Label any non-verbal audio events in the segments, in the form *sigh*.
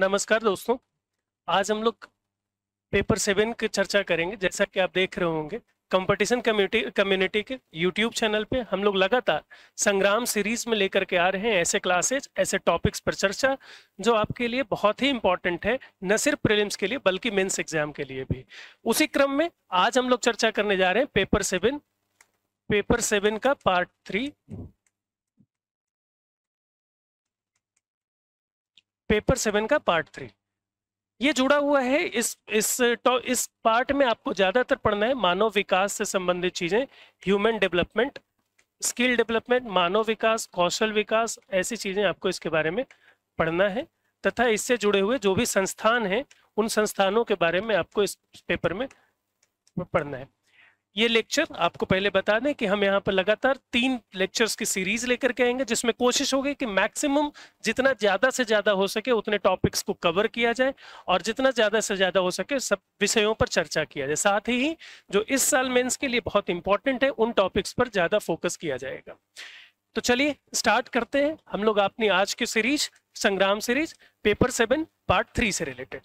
नमस्कार दोस्तों आज हम लोग पेपर सेवन की चर्चा करेंगे जैसा कि आप देख रहे होंगे कंपटीशन कम्युनिटी कम्युनिटी के यूट्यूब चैनल पे हम लोग लगातार संग्राम सीरीज में लेकर के आ रहे हैं ऐसे क्लासेज ऐसे टॉपिक्स पर चर्चा जो आपके लिए बहुत ही इंपॉर्टेंट है न सिर्फ प्रीलिम्स के लिए बल्कि मेन्स एग्जाम के लिए भी उसी क्रम में आज हम लोग चर्चा करने जा रहे हैं पेपर सेवन पेपर सेवन का पार्ट थ्री पेपर सेवन का पार्ट थ्री ये जुड़ा हुआ है इस इस तो, इस पार्ट में आपको ज़्यादातर पढ़ना है मानव विकास से संबंधित चीज़ें ह्यूमन डेवलपमेंट स्किल डेवलपमेंट मानव विकास कौशल विकास ऐसी चीज़ें आपको इसके बारे में पढ़ना है तथा इससे जुड़े हुए जो भी संस्थान हैं उन संस्थानों के बारे में आपको इस पेपर में पढ़ना है ये लेक्चर आपको पहले बता दें कि हम यहाँ पर लगातार तीन लेक्चर्स की सीरीज लेकर के आएंगे जिसमें कोशिश होगी कि मैक्सिमम जितना ज्यादा से ज्यादा हो सके उतने टॉपिक्स को कवर किया जाए और जितना ज्यादा से ज्यादा हो सके सब विषयों पर चर्चा किया जाए साथ ही जो इस साल मेंस के लिए बहुत इंपॉर्टेंट है उन टॉपिक्स पर ज्यादा फोकस किया जाएगा तो चलिए स्टार्ट करते हैं हम लोग अपनी आज की series Sangram series paper seven part three से रिलेटेड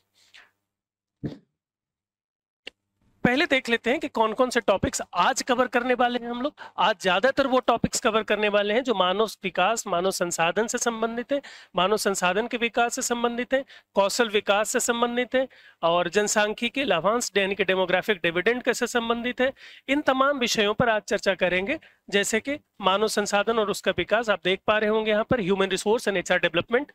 पहले देख लेते हैं कि कौन कौन से टॉपिक्स आज कवर करने वाले हैं हम लोग आज ज्यादातर वो टॉपिक्स कवर करने वाले हैं जो मानव विकास मानव संसाधन से संबंधित है मानव संसाधन के विकास से संबंधित है कौशल विकास से संबंधित है और के लाभांश यानी कि डेमोग्राफिक डिविडेंड कैसे संबंधित है इन तमाम विषयों पर आज चर्चा करेंगे जैसे कि मानव संसाधन और उसका विकास आप देख पा रहे होंगे यहाँ पर human resource and H development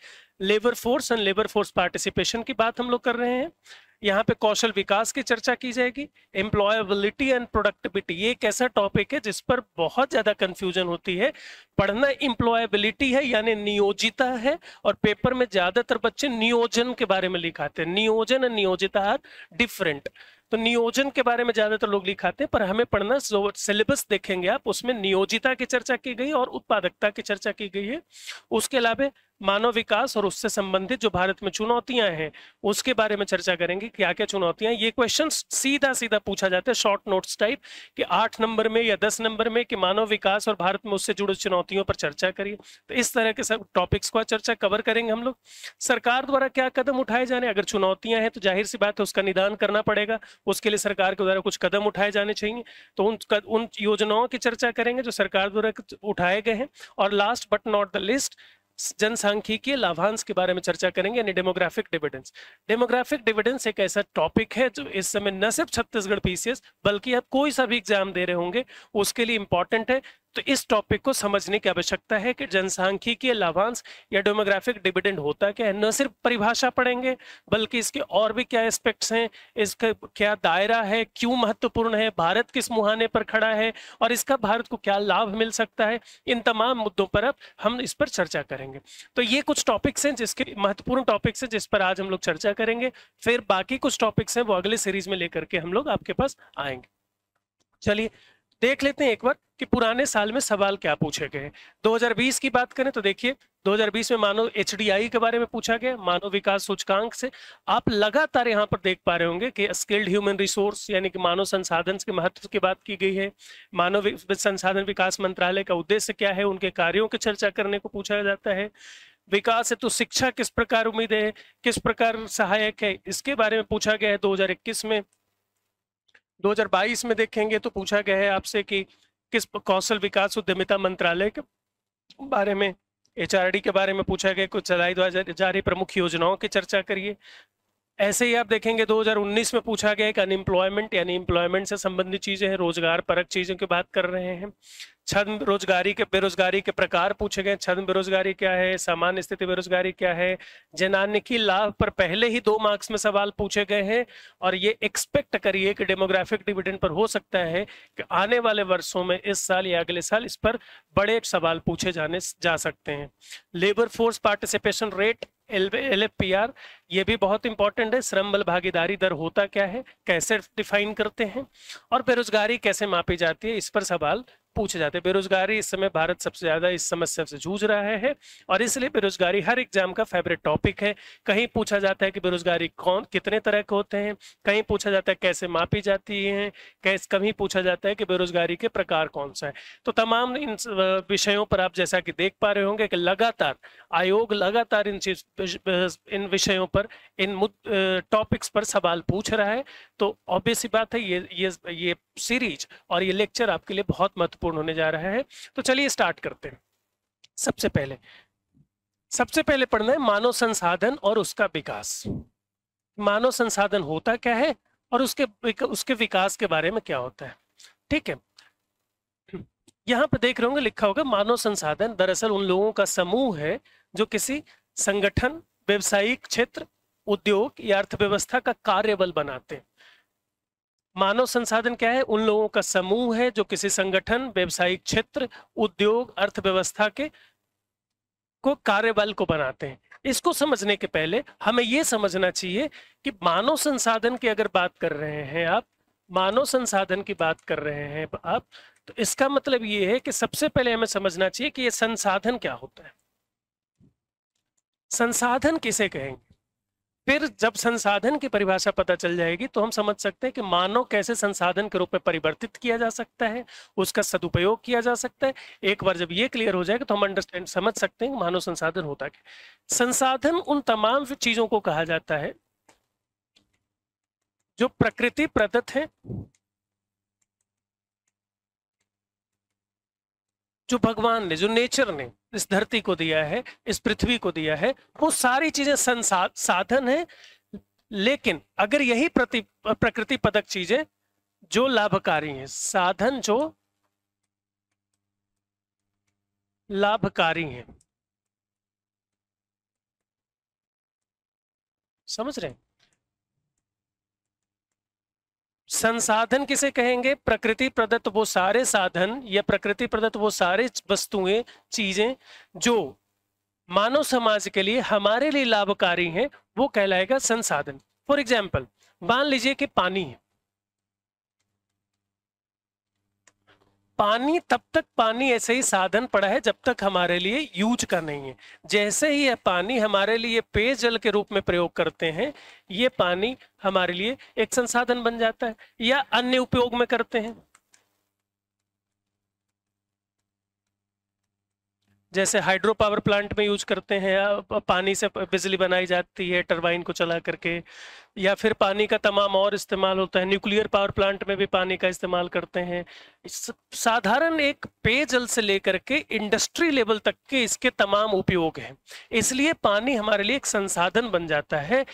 labour force and labour force participation की बात हम लोग कर रहे हैं यहाँ पे कौशल विकास की चर्चा की जाएगी एम्प्लॉयबिलिटी एंड प्रोडक्टिविटी ये एक ऐसा टॉपिक है जिस पर बहुत ज्यादा कंफ्यूजन होती है पढ़ना इंप्लॉयबिलिटी है यानी नियोजिता है और पेपर में ज्यादातर बच्चे नियोजन के बारे में लिखाते हैं नियोजन एंड नियोजिता आर डिफरेंट तो नियोजन के बारे में ज्यादातर लोग लिखाते हैं पर हमें पढ़ना सिलेबस देखेंगे आप उसमें नियोजिता की चर्चा की गई और उत्पादकता की चर्चा की गई है उसके अलावे मानव विकास और उससे संबंधित जो भारत में चुनौतियां हैं उसके बारे में चर्चा करेंगे क्या क्या चुनौतियां ये क्वेश्चन सीधा सीधा पूछा जाता है शॉर्ट नोट्स टाइप कि आठ नंबर में या दस नंबर में कि मानव विकास और भारत में उससे जुड़ी चुनौतियों पर चर्चा करिए तो इस तरह के सब टॉपिक्स का चर्चा कवर करेंगे हम लोग सरकार द्वारा क्या कदम उठाए जाने अगर चुनौतियां हैं तो जाहिर सी बात है उसका निदान करना पड़ेगा उसके लिए सरकार के द्वारा कुछ कदम उठाए जाने चाहिए तो उन कद, उन योजनाओं की चर्चा करेंगे जो सरकार द्वारा उठाए गए हैं और last but not the least जनसांख्यिकीय लाभांश के बारे में चर्चा करेंगे यानी डेमोग्राफिक डिविडेंस डेमोग्राफिक डिविडेंस एक ऐसा टॉपिक है जो इस समय न सिर्फ छत्तीसगढ़ पीसीएस बल्कि आप कोई सा भी एग्जाम दे रहे होंगे उसके लिए इंपॉर्टेंट है तो इस टॉपिक को समझने की आवश्यकता है कि जनसांख्यिकीय लाभांश या डेमोग्राफिक डिविडेंड होता क्या है न सिर्फ परिभाषा पढ़ेंगे बल्कि इसके और भी क्या एस्पेक्ट्स हैं इसका क्या दायरा है क्यों महत्वपूर्ण है भारत किस मुहाने पर खड़ा है और इसका भारत को क्या लाभ मिल सकता है इन तमाम मुद्दों पर अब हम इस पर चर्चा करेंगे तो ये कुछ टॉपिक्स हैं जिसके महत्वपूर्ण टॉपिक्स हैं जिस पर आज हम लोग चर्चा करेंगे फिर बाकी कुछ टॉपिक्स हैं वो अगले सीरीज में लेकर के हम लोग आपके पास आएंगे चलिए देख लेते हैं एक बार कि पुराने साल में सवाल क्या पूछे गए 2020 की बात करें तो देखिए 2020 में मानव एच के बारे में पूछा गया मानव विकास सूचकांक से आप लगातार यहाँ पर देख पा रहे होंगे कि स्किल्ड ह्यूमन रिसोर्स यानी कि मानव संसाधन के महत्व की बात की गई है मानव संसाधन विकास मंत्रालय का उद्देश्य क्या है उनके कार्यों की चर्चा करने को पूछा जाता है विकास है तो शिक्षा किस प्रकार उम्मीद है किस प्रकार सहायक है इसके बारे में पूछा गया है 2021 में 2022 में देखेंगे तो पूछा गया है आपसे कि किस कौशल विकास उद्यमिता मंत्रालय के बारे में एचआरडी के बारे में पूछा गया कुछ चलाई जारी प्रमुख योजनाओं की चर्चा करिए ऐसे ही आप देखेंगे 2019 में पूछा गया एक अनएम्प्लॉयमेंट यानी एम्प्लॉयमेंट से संबंधित चीजें हैं रोजगार परक चीजों की बात कर रहे हैं छद रोजगारी के बेरोजगारी के प्रकार पूछे गए छद बेरोजगारी क्या है सामान्य स्थिति बेरोजगारी क्या है जनानिकी लाभ पर पहले ही दो मार्क्स में सवाल पूछे गए हैं और ये एक्सपेक्ट करिए कि डेमोग्राफिक डिविडेंड पर हो सकता है कि आने वाले वर्षों में इस साल या अगले साल इस पर बड़े सवाल पूछे जाने जा सकते हैं labour force participation rate L F P R ये भी बहुत इंपॉर्टेंट है श्रम बल भागीदारी दर होता क्या है कैसे डिफाइन करते हैं और बेरोजगारी कैसे मापी जाती है इस पर सवाल पूछे जाते हैं बेरोजगारी इस समय भारत सबसे ज्यादा इस समस्या से जूझ रहा है और इसलिए बेरोजगारी हर एग्जाम का फेवरेट टॉपिक है कहीं पूछा जाता है कि बेरोजगारी कौन कितने तरह के होते हैं कहीं पूछा जाता है कैसे मापी जाती है कैसे कहीं पूछा जाता है कि बेरोजगारी के प्रकार कौन सा है तो तमाम इन विषयों पर आप जैसा कि देख पा रहे होंगे कि लगातार आयोग लगातार इन चीज इन विषयों पर इन टॉपिक्स पर सवाल पूछ रहा है तो ऑब्वियस बात है ये ये ये सीरीज और ये लेक्चर आपके लिए बहुत महत्वपूर्ण महत्वपूर्ण होने जा रहा है तो चलिए स्टार्ट करते हैं सबसे पहले सबसे पहले पढ़ना है मानव संसाधन और उसका विकास मानव संसाधन होता क्या है और उसके उसके विकास के बारे में क्या होता है ठीक है यहाँ पर देख रहे होंगे लिखा होगा मानव संसाधन दरअसल उन लोगों का समूह है जो किसी संगठन व्यवसायिक क्षेत्र उद्योग या अर्थव्यवस्था का कार्यबल बनाते हैं मानव संसाधन क्या है उन लोगों का समूह है जो किसी संगठन व्यवसायिक क्षेत्र उद्योग अर्थव्यवस्था के को कार्यबल को बनाते हैं इसको समझने के पहले हमें यह समझना चाहिए कि मानव संसाधन की अगर बात कर रहे हैं आप मानव संसाधन की बात कर रहे हैं आप तो इसका मतलब ये है कि सबसे पहले हमें समझना चाहिए कि यह संसाधन क्या होता है संसाधन किसे कहेंगे फिर जब संसाधन की परिभाषा पता चल जाएगी तो हम समझ सकते हैं कि मानव कैसे संसाधन के रूप में परिवर्तित किया जा सकता है उसका सदुपयोग किया जा सकता है एक बार जब ये क्लियर हो जाएगा तो हम अंडरस्टैंड समझ सकते हैं कि मानव संसाधन होता है संसाधन उन तमाम चीजों को कहा जाता है जो प्रकृति प्रदत्त है जो भगवान ने जो नेचर ने इस धरती को दिया है इस पृथ्वी को दिया है वो सारी चीजें संसाध साधन है लेकिन अगर यही प्रति प्रकृति पदक चीजें जो लाभकारी हैं साधन जो लाभकारी हैं समझ रहे हैं संसाधन किसे कहेंगे प्रकृति प्रदत्त वो सारे साधन या प्रकृति प्रदत्त वो सारे वस्तुएं चीजें जो मानव समाज के लिए हमारे लिए लाभकारी हैं वो कहलाएगा संसाधन फॉर एग्जाम्पल मान लीजिए कि पानी है पानी तब तक पानी ऐसे ही साधन पड़ा है जब तक हमारे लिए यूज का नहीं है जैसे ही यह पानी हमारे लिए पेयजल के रूप में प्रयोग करते हैं ये पानी हमारे लिए एक संसाधन बन जाता है या अन्य उपयोग में करते हैं जैसे हाइड्रो पावर प्लांट में यूज करते हैं पानी से बिजली बनाई जाती है टरबाइन को चला करके या फिर पानी का तमाम और इस्तेमाल होता है न्यूक्लियर पावर प्लांट में भी पानी का इस्तेमाल करते हैं साधारण एक पेयजल से लेकर के इंडस्ट्री लेवल तक के इसके तमाम उपयोग हैं इसलिए पानी हमारे लिए एक संसाधन बन जाता है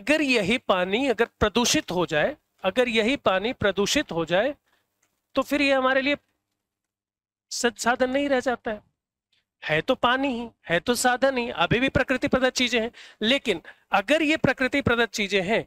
अगर यही पानी अगर प्रदूषित हो जाए अगर यही पानी प्रदूषित हो जाए तो फिर ये हमारे लिए संसाधन नहीं रह जाता है है तो पानी ही है तो साधन ही अभी भी प्रकृति प्रदत्त चीजें हैं लेकिन अगर ये प्रकृति प्रदत्त चीजें हैं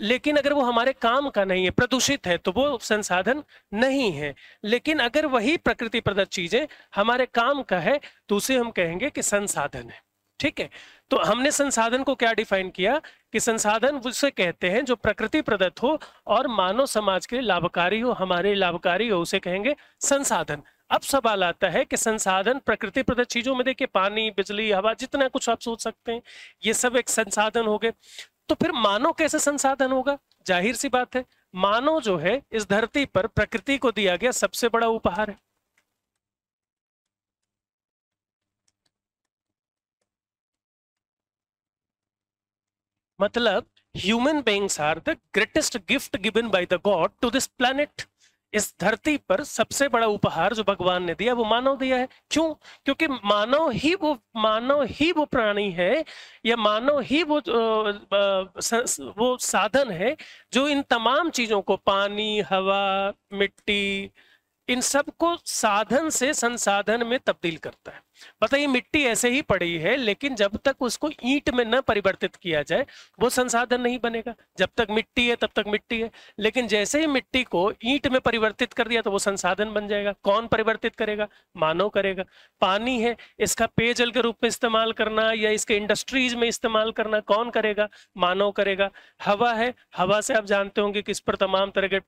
लेकिन अगर वो हमारे काम का नहीं है प्रदूषित है तो वो संसाधन नहीं है लेकिन अगर वही प्रकृति प्रदत्त चीजें हमारे काम का है तो उसे हम कहेंगे कि संसाधन है ठीक है तो हमने संसाधन को क्या डिफाइन किया कि संसाधन उसे कहते हैं जो प्रकृति प्रदत्त हो और मानव समाज के लिए लाभकारी हो हमारे लाभकारी हो उसे कहेंगे संसाधन अब सवाल आता है कि संसाधन प्रकृति प्रदत्त चीजों में देखिए पानी बिजली हवा जितना कुछ आप सोच सकते हैं ये सब एक संसाधन हो गए तो फिर मानव कैसे संसाधन होगा जाहिर सी बात है मानव जो है इस धरती पर प्रकृति को दिया गया सबसे बड़ा उपहार है मतलब human beings are the greatest gift given by the God to this planet इस धरती पर सबसे बड़ा उपहार जो भगवान ने दिया वो मानव दिया है क्यों क्योंकि मानव ही वो मानव ही वो प्राणी है या मानव ही वो वो साधन है जो इन तमाम चीजों को पानी हवा मिट्टी इन सब को साधन से संसाधन में तब्दील करता है बताइए मिट्टी ऐसे ही पड़ी है लेकिन जब तक उसको ईंट में न परिवर्तित किया जाए वो संसाधन नहीं बनेगा जब तक मिट्टी है तब तक मिट्टी है लेकिन जैसे ही मिट्टी को ईंट में परिवर्तित कर दिया तो वो संसाधन बन जाएगा कौन परिवर्तित करेगा मानव करेगा पानी है इसका पेयजल के रूप में इस्तेमाल करना या इसके इंडस्ट्रीज में इस्तेमाल करना कौन करेगा मानव करेगा हवा है हवा से आप जानते होंगे कि इस पर तमाम तरह के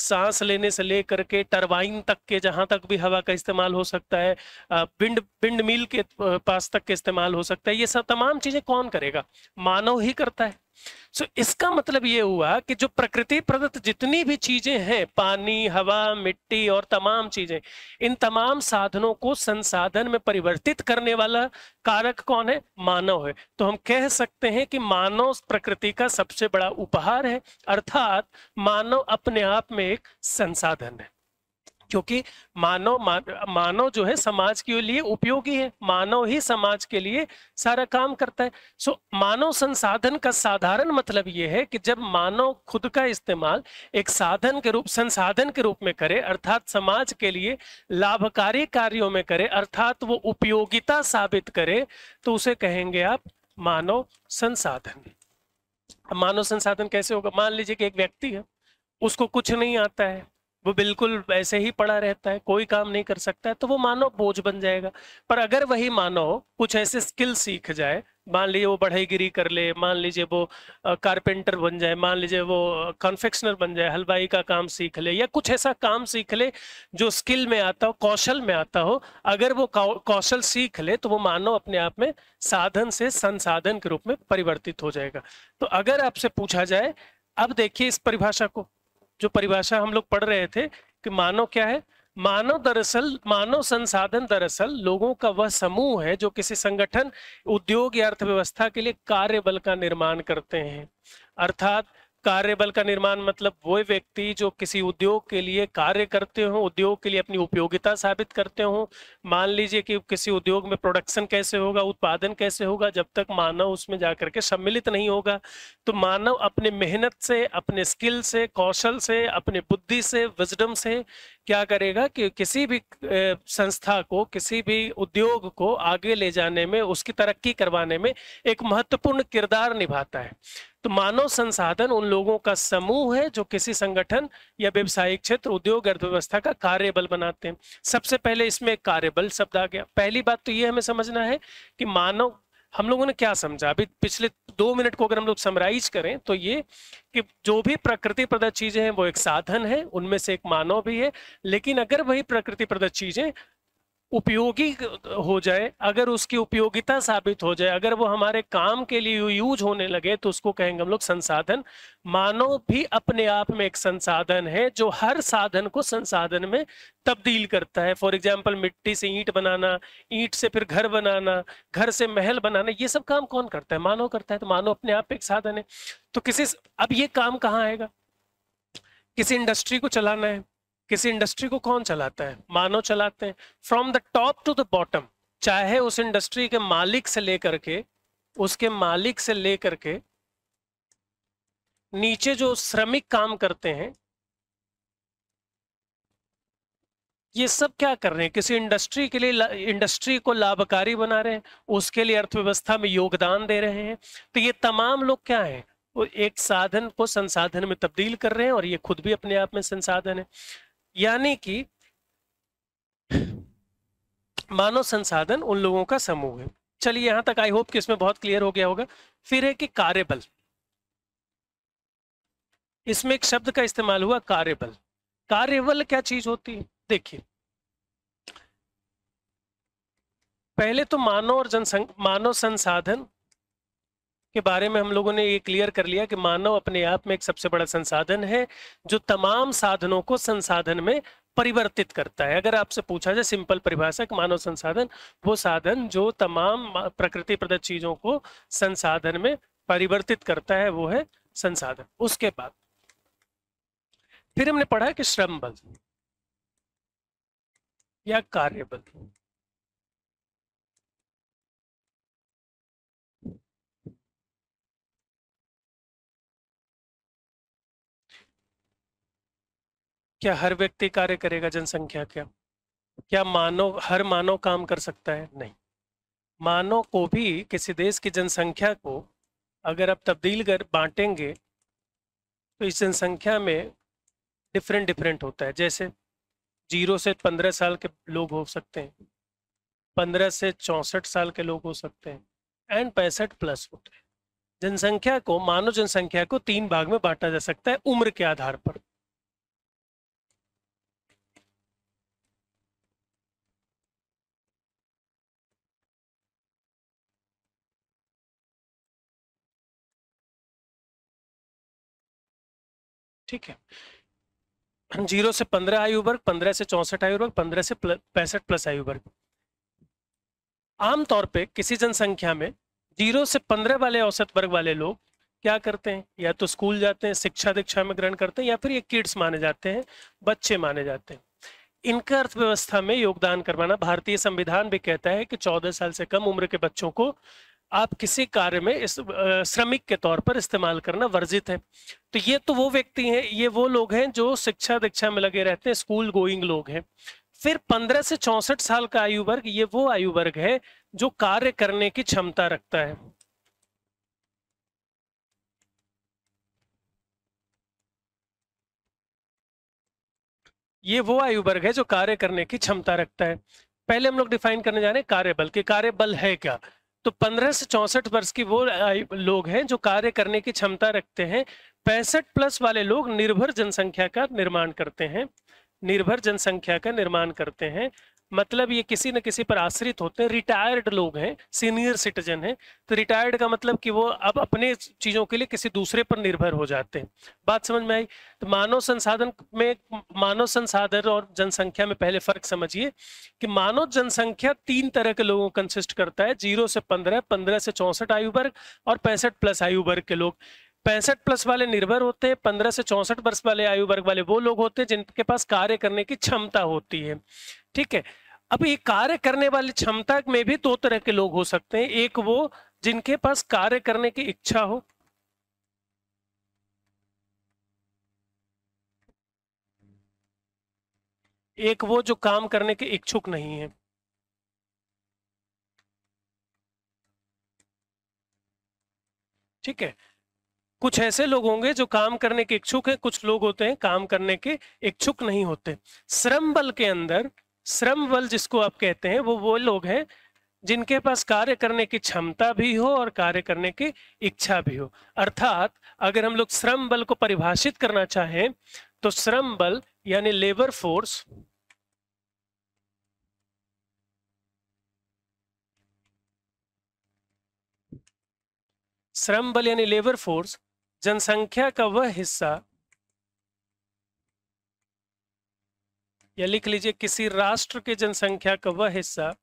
सांस लेने से लेकर के टरबाइन तक के जहां तक भी हवा का इस्तेमाल हो सकता है पिंड पिंड मिल के पास तक के इस्तेमाल हो सकता है ये सब तमाम चीजें कौन करेगा मानव ही करता है सो so, इसका मतलब ये हुआ कि जो प्रकृति प्रदत्त जितनी भी चीजें हैं पानी हवा मिट्टी और तमाम चीजें इन तमाम साधनों को संसाधन में परिवर्तित करने वाला कारक कौन है मानव है तो हम कह सकते हैं कि मानव प्रकृति का सबसे बड़ा उपहार है अर्थात मानव अपने आप में एक संसाधन है क्योंकि मानव मा, मानव जो है समाज के लिए उपयोगी है मानव ही समाज के लिए सारा काम करता है सो मानव संसाधन का साधारण मतलब ये है कि जब मानव खुद का इस्तेमाल एक साधन के रूप संसाधन के रूप में करे अर्थात समाज के लिए लाभकारी कार्यों में करे अर्थात वो उपयोगिता साबित करे तो उसे कहेंगे आप मानव संसाधन मानव संसाधन कैसे होगा मान लीजिए कि एक व्यक्ति है उसको कुछ नहीं आता है वो बिल्कुल वैसे ही पड़ा रहता है कोई काम नहीं कर सकता है तो वो मानव बोझ बन जाएगा पर अगर वही मानव कुछ ऐसे स्किल सीख जाए मान लीजिए वो बढ़ईगिरी कर ले मान लीजिए वो कारपेंटर बन जाए मान लीजिए वो कन्फेक्शनर बन जाए हलवाई का काम सीख ले या कुछ ऐसा काम सीख ले जो स्किल में आता हो कौशल में आता हो अगर वो कौशल सीख ले तो वो मानव अपने आप में साधन से संसाधन के रूप में परिवर्तित हो जाएगा तो अगर आपसे पूछा जाए अब देखिए इस परिभाषा को जो परिभाषा हम लोग पढ़ रहे थे कि मानव क्या है मानव दरअसल मानव संसाधन दरअसल लोगों का वह समूह है जो किसी संगठन उद्योग या अर्थव्यवस्था के लिए कार्य बल का निर्माण करते हैं अर्थात कार्यबल का निर्माण मतलब वो व्यक्ति जो किसी उद्योग के लिए कार्य करते हो उद्योग के लिए अपनी उपयोगिता साबित करते हो मान लीजिए कि किसी उद्योग में प्रोडक्शन कैसे होगा उत्पादन कैसे होगा जब तक मानव उसमें जाकर के सम्मिलित नहीं होगा तो मानव अपने मेहनत से अपने स्किल से कौशल से अपने बुद्धि से विजडम से क्या करेगा कि किसी भी संस्था को किसी भी उद्योग को आगे ले जाने में उसकी तरक्की करवाने में एक महत्वपूर्ण किरदार निभाता है तो मानव संसाधन उन लोगों का समूह है जो किसी संगठन या व्यवसायिक क्षेत्र उद्योग अर्थव्यवस्था का कार्यबल बनाते हैं सबसे पहले इसमें कार्यबल शब्द आ गया पहली बात तो ये हमें समझना है कि मानव हम लोगों ने क्या समझा अभी पिछले दो मिनट को अगर हम लोग समराइज करें तो ये कि जो भी प्रकृति प्रदत्त चीजें हैं वो एक साधन है उनमें से एक मानव भी है लेकिन अगर वही प्रकृति प्रदत्त चीजें उपयोगी हो जाए अगर उसकी उपयोगिता साबित हो जाए अगर वो हमारे काम के लिए यूज होने लगे तो उसको कहेंगे हम लोग संसाधन मानव भी अपने आप में एक संसाधन है जो हर साधन को संसाधन में तब्दील करता है फॉर एग्जाम्पल मिट्टी से ईंट बनाना ईंट से फिर घर बनाना घर से महल बनाना ये सब काम कौन करता है मानव करता है तो मानव अपने आप एक साधन है तो किसी अब ये काम कहाँ आएगा किसी इंडस्ट्री को चलाना है किसी इंडस्ट्री को कौन चलाता है मानव चलाते हैं from the top to the bottom चाहे उस इंडस्ट्री के मालिक से लेकर के उसके मालिक से लेकर के नीचे जो श्रमिक काम करते हैं ये सब क्या कर रहे हैं किसी इंडस्ट्री के लिए इंडस्ट्री को लाभकारी बना रहे हैं उसके लिए अर्थव्यवस्था में योगदान दे रहे हैं तो ये तमाम लोग क्या है वो एक साधन को संसाधन में तब्दील कर रहे हैं और ये खुद भी अपने आप में संसाधन है यानी कि मानव संसाधन उन लोगों का समूह है चलिए यहां तक आई होप कि इसमें बहुत क्लियर हो गया होगा फिर है कि कार्यबल इसमें एक शब्द का इस्तेमाल हुआ कार्यबल कार्यबल क्या चीज होती है देखिए पहले तो मानव और जनसंख मानव संसाधन के बारे में हम लोगों ने ये क्लियर कर लिया कि मानव अपने आप में एक सबसे बड़ा संसाधन है जो तमाम साधनों को संसाधन में परिवर्तित करता है अगर आपसे पूछा जाए सिंपल परिभाषा मानव संसाधन वो साधन जो तमाम प्रकृति प्रदत्त चीजों को संसाधन में परिवर्तित करता है वो है संसाधन उसके बाद फिर हमने पढ़ा कि श्रम बल या कार्य बल क्या हर व्यक्ति कार्य करेगा जनसंख्या क्या क्या मानव हर मानव काम कर सकता है नहीं मानव को भी किसी देश की जनसंख्या को अगर आप तब्दील कर बांटेंगे तो इस जनसंख्या में डिफरेंट डिफरेंट होता है जैसे जीरो से पंद्रह साल के लोग हो सकते हैं पंद्रह से चौंसठ साल के लोग हो सकते हैं एंड पैंसठ प्लस होते हैं जनसंख्या को मानव जनसंख्या को तीन भाग में बांटा जा सकता है उम्र के आधार पर ठीक है जीरो से पंद्रह आयु वर्ग पंद्रह से चौसठ आयु वर्ग पंद्रह से पैंसठ प्लस आयु वर्ग आमतौर पे किसी जनसंख्या में जीरो से पंद्रह वाले औसत वर्ग वाले लोग क्या करते हैं या तो स्कूल जाते हैं शिक्षा दीक्षा में ग्रहण करते हैं या फिर ये किड्स माने जाते हैं बच्चे माने जाते हैं इनका अर्थव्यवस्था में योगदान करवाना भारतीय संविधान भी कहता है कि 14 साल से कम उम्र के बच्चों को आप किसी कार्य में इस श्रमिक के तौर पर इस्तेमाल करना वर्जित है तो ये तो वो व्यक्ति हैं ये वो लोग हैं जो शिक्षा दीक्षा में लगे रहते हैं स्कूल गोइंग लोग हैं फिर 15 से चौसठ साल का आयु वर्ग ये वो आयु वर्ग है जो कार्य करने की क्षमता रखता है ये वो आयु वर्ग है जो कार्य करने की क्षमता रखता है पहले हम लोग डिफाइन करने जा रहे हैं कार्यबल कि कार्यबल है क्या तो 15 से चौसठ वर्ष की वो लोग हैं जो कार्य करने की क्षमता रखते हैं पैंसठ प्लस वाले लोग निर्भर जनसंख्या का निर्माण करते हैं निर्भर जनसंख्या का निर्माण करते हैं मतलब ये किसी न किसी पर आश्रित होते हैं रिटायर्ड लोग हैं सीनियर सिटीजन हैं तो रिटायर्ड का मतलब कि वो अब अपने चीज़ों के लिए किसी दूसरे पर निर्भर हो जाते हैं बात समझ में आई तो मानव संसाधन में मानव संसाधन और जनसंख्या में पहले फर्क समझिए कि मानव जनसंख्या तीन तरह के लोगों कंसिस्ट करता है जीरो से पंद्रह पंद्रह से चौंसठ आयु वर्ग और पैंसठ प्लस आयु वर्ग के लोग पैंसठ प्लस वाले निर्भर होते हैं पंद्रह से चौंसठ वर्ष वाले आयु वर्ग वाले वो लोग होते हैं जिनके पास कार्य करने की क्षमता होती है ठीक है अब ये कार्य करने वाली क्षमता में भी दो तरह के लोग हो सकते हैं एक वो जिनके पास कार्य करने की इच्छा हो एक वो जो काम करने के इच्छुक नहीं है ठीक है कुछ ऐसे लोग होंगे जो काम करने के इच्छुक हैं कुछ लोग होते हैं काम करने के इच्छुक नहीं होते श्रम बल के अंदर श्रम बल जिसको आप कहते हैं वो वो लोग हैं जिनके पास कार्य करने की क्षमता भी हो और कार्य करने की इच्छा भी हो अर्थात अगर हम लोग श्रम बल को परिभाषित करना चाहें तो श्रम बल यानी लेबर फोर्स श्रम बल यानी लेबर फोर्स जनसंख्या का वह हिस्सा या लिख लीजिए किसी राष्ट्र के जनसंख्या का वह हिस्सा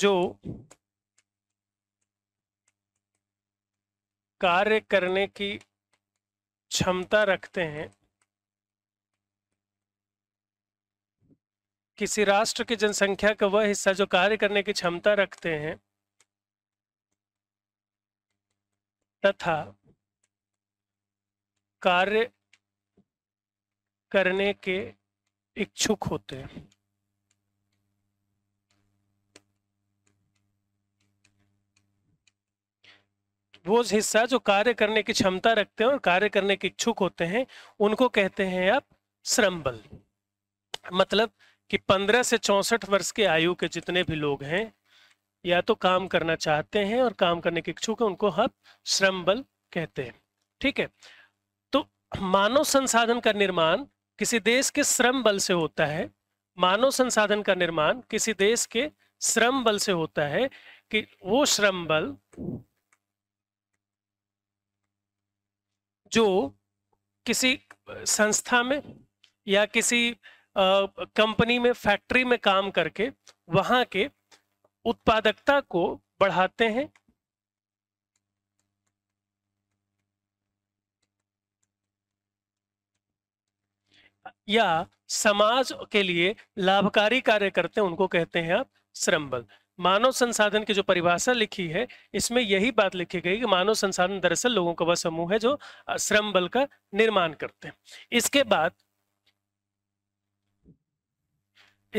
जो कार्य करने की क्षमता रखते हैं किसी राष्ट्र की जनसंख्या का वह हिस्सा जो कार्य करने की क्षमता रखते हैं तथा कार्य करने के इच्छुक होते हैं वो हिस्सा जो कार्य करने की क्षमता रखते हैं और कार्य करने के इच्छुक होते हैं उनको कहते हैं आप श्रम बल मतलब कि 15 से 64 वर्ष के आयु के जितने भी लोग हैं या तो काम करना चाहते हैं और काम करने के इच्छुक हैं उनको हम श्रम बल कहते हैं ठीक है तो मानव संसाधन का निर्माण किसी देश के श्रम बल से होता है मानव संसाधन का निर्माण किसी देश के श्रम बल से होता है कि वो श्रम बल जो किसी संस्था में या किसी कंपनी में फैक्ट्री में काम करके वहां के उत्पादकता को बढ़ाते हैं या समाज के लिए लाभकारी कार्य करते हैं उनको कहते हैं आप श्रम बल मानव संसाधन की जो परिभाषा लिखी है इसमें यही बात लिखी गई कि मानव संसाधन दरअसल लोगों का वह समूह है जो श्रम बल का निर्माण करते हैं इसके बाद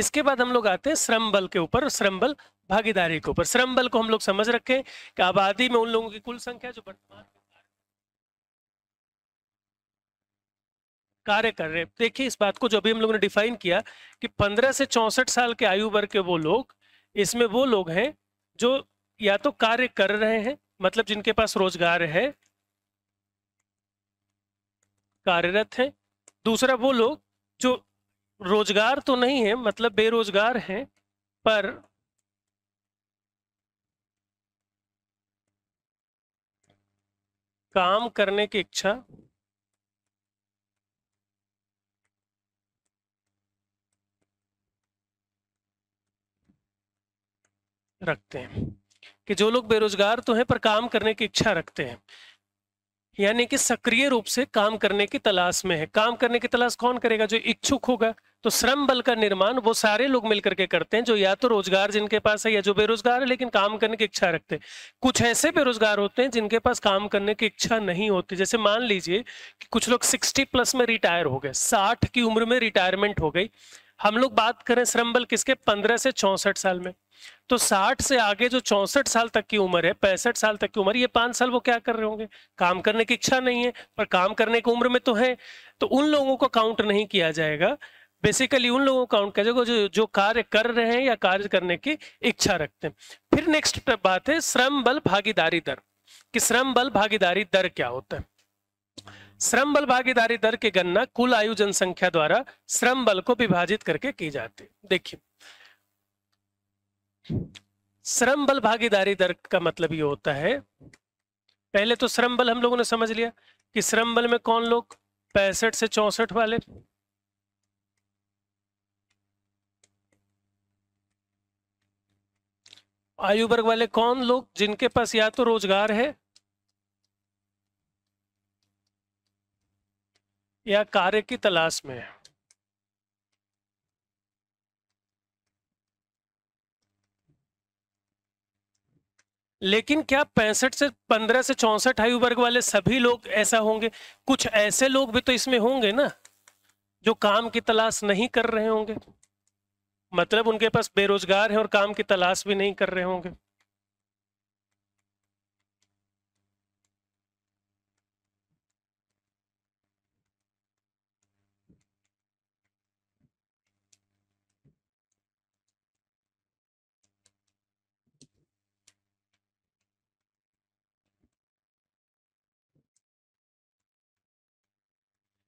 इसके बाद हम लोग आते हैं श्रम बल के ऊपर श्रम बल भागीदारी के ऊपर श्रम बल को हम लोग समझ रखें कि आबादी में उन लोगों की कुल संख्या जो वर्तमान कार्य कर रहे देखिए इस बात को जो अभी हम लोगों ने डिफाइन किया कि 15 से चौसठ साल के आयु वर्ग के वो लोग इसमें वो लोग हैं जो या तो कार्य कर रहे हैं मतलब जिनके पास रोजगार है कार्यरत हैं दूसरा वो लोग जो रोजगार तो नहीं है मतलब बेरोजगार हैं पर काम करने की इच्छा रखते हैं कि जो लोग बेरोजगार तो हैं पर काम करने की इच्छा रखते हैं यानी कि सक्रिय रूप से काम करने की तलाश में है काम करने की तलाश कौन करेगा जो इच्छुक होगा तो श्रम बल का निर्माण वो सारे लोग मिलकर के करते हैं जो या तो रोजगार जिनके पास है या जो बेरोजगार है लेकिन काम करने की इच्छा रखते हैं कुछ ऐसे बेरोजगार होते हैं जिनके पास काम करने की इच्छा नहीं होती जैसे मान लीजिए कि कुछ लोग 60 प्लस में रिटायर हो गए साठ की उम्र में रिटायरमेंट हो गई हम लोग बात करें श्रम बल किसके पंद्रह से चौसठ साल में तो साठ से आगे जो चौसठ साल तक की उम्र है पैंसठ साल तक की उम्र ये पांच साल वो क्या कर रहे होंगे काम करने की इच्छा नहीं है पर काम करने की उम्र में तो है तो उन लोगों को काउंट नहीं किया जाएगा बेसिकली उन लोगों को काउंट किया जाएगा जो जो कार्य कर रहे हैं या कार्य करने की इच्छा रखते हैं फिर नेक्स्ट बात है श्रम बल भागीदारी दर कि श्रम बल भागीदारी दर क्या होता है श्रम बल भागीदारी दर की गणना कुल आयु जनसंख्या द्वारा श्रम बल को विभाजित करके की जाती है देखिए श्रम बल भागीदारी दर का मतलब ये होता है पहले तो श्रम बल हम लोगों ने समझ लिया कि श्रम बल में कौन लोग पैंसठ से चौसठ वाले आयु वर्ग वाले कौन लोग जिनके पास या तो रोजगार है या कार्य की तलाश में है लेकिन क्या पैंसठ से पंद्रह से चौसठ आयु वर्ग वाले सभी लोग ऐसा होंगे कुछ ऐसे लोग भी तो इसमें होंगे ना जो काम की तलाश नहीं कर रहे होंगे मतलब उनके पास बेरोजगार है और काम की तलाश भी नहीं कर रहे होंगे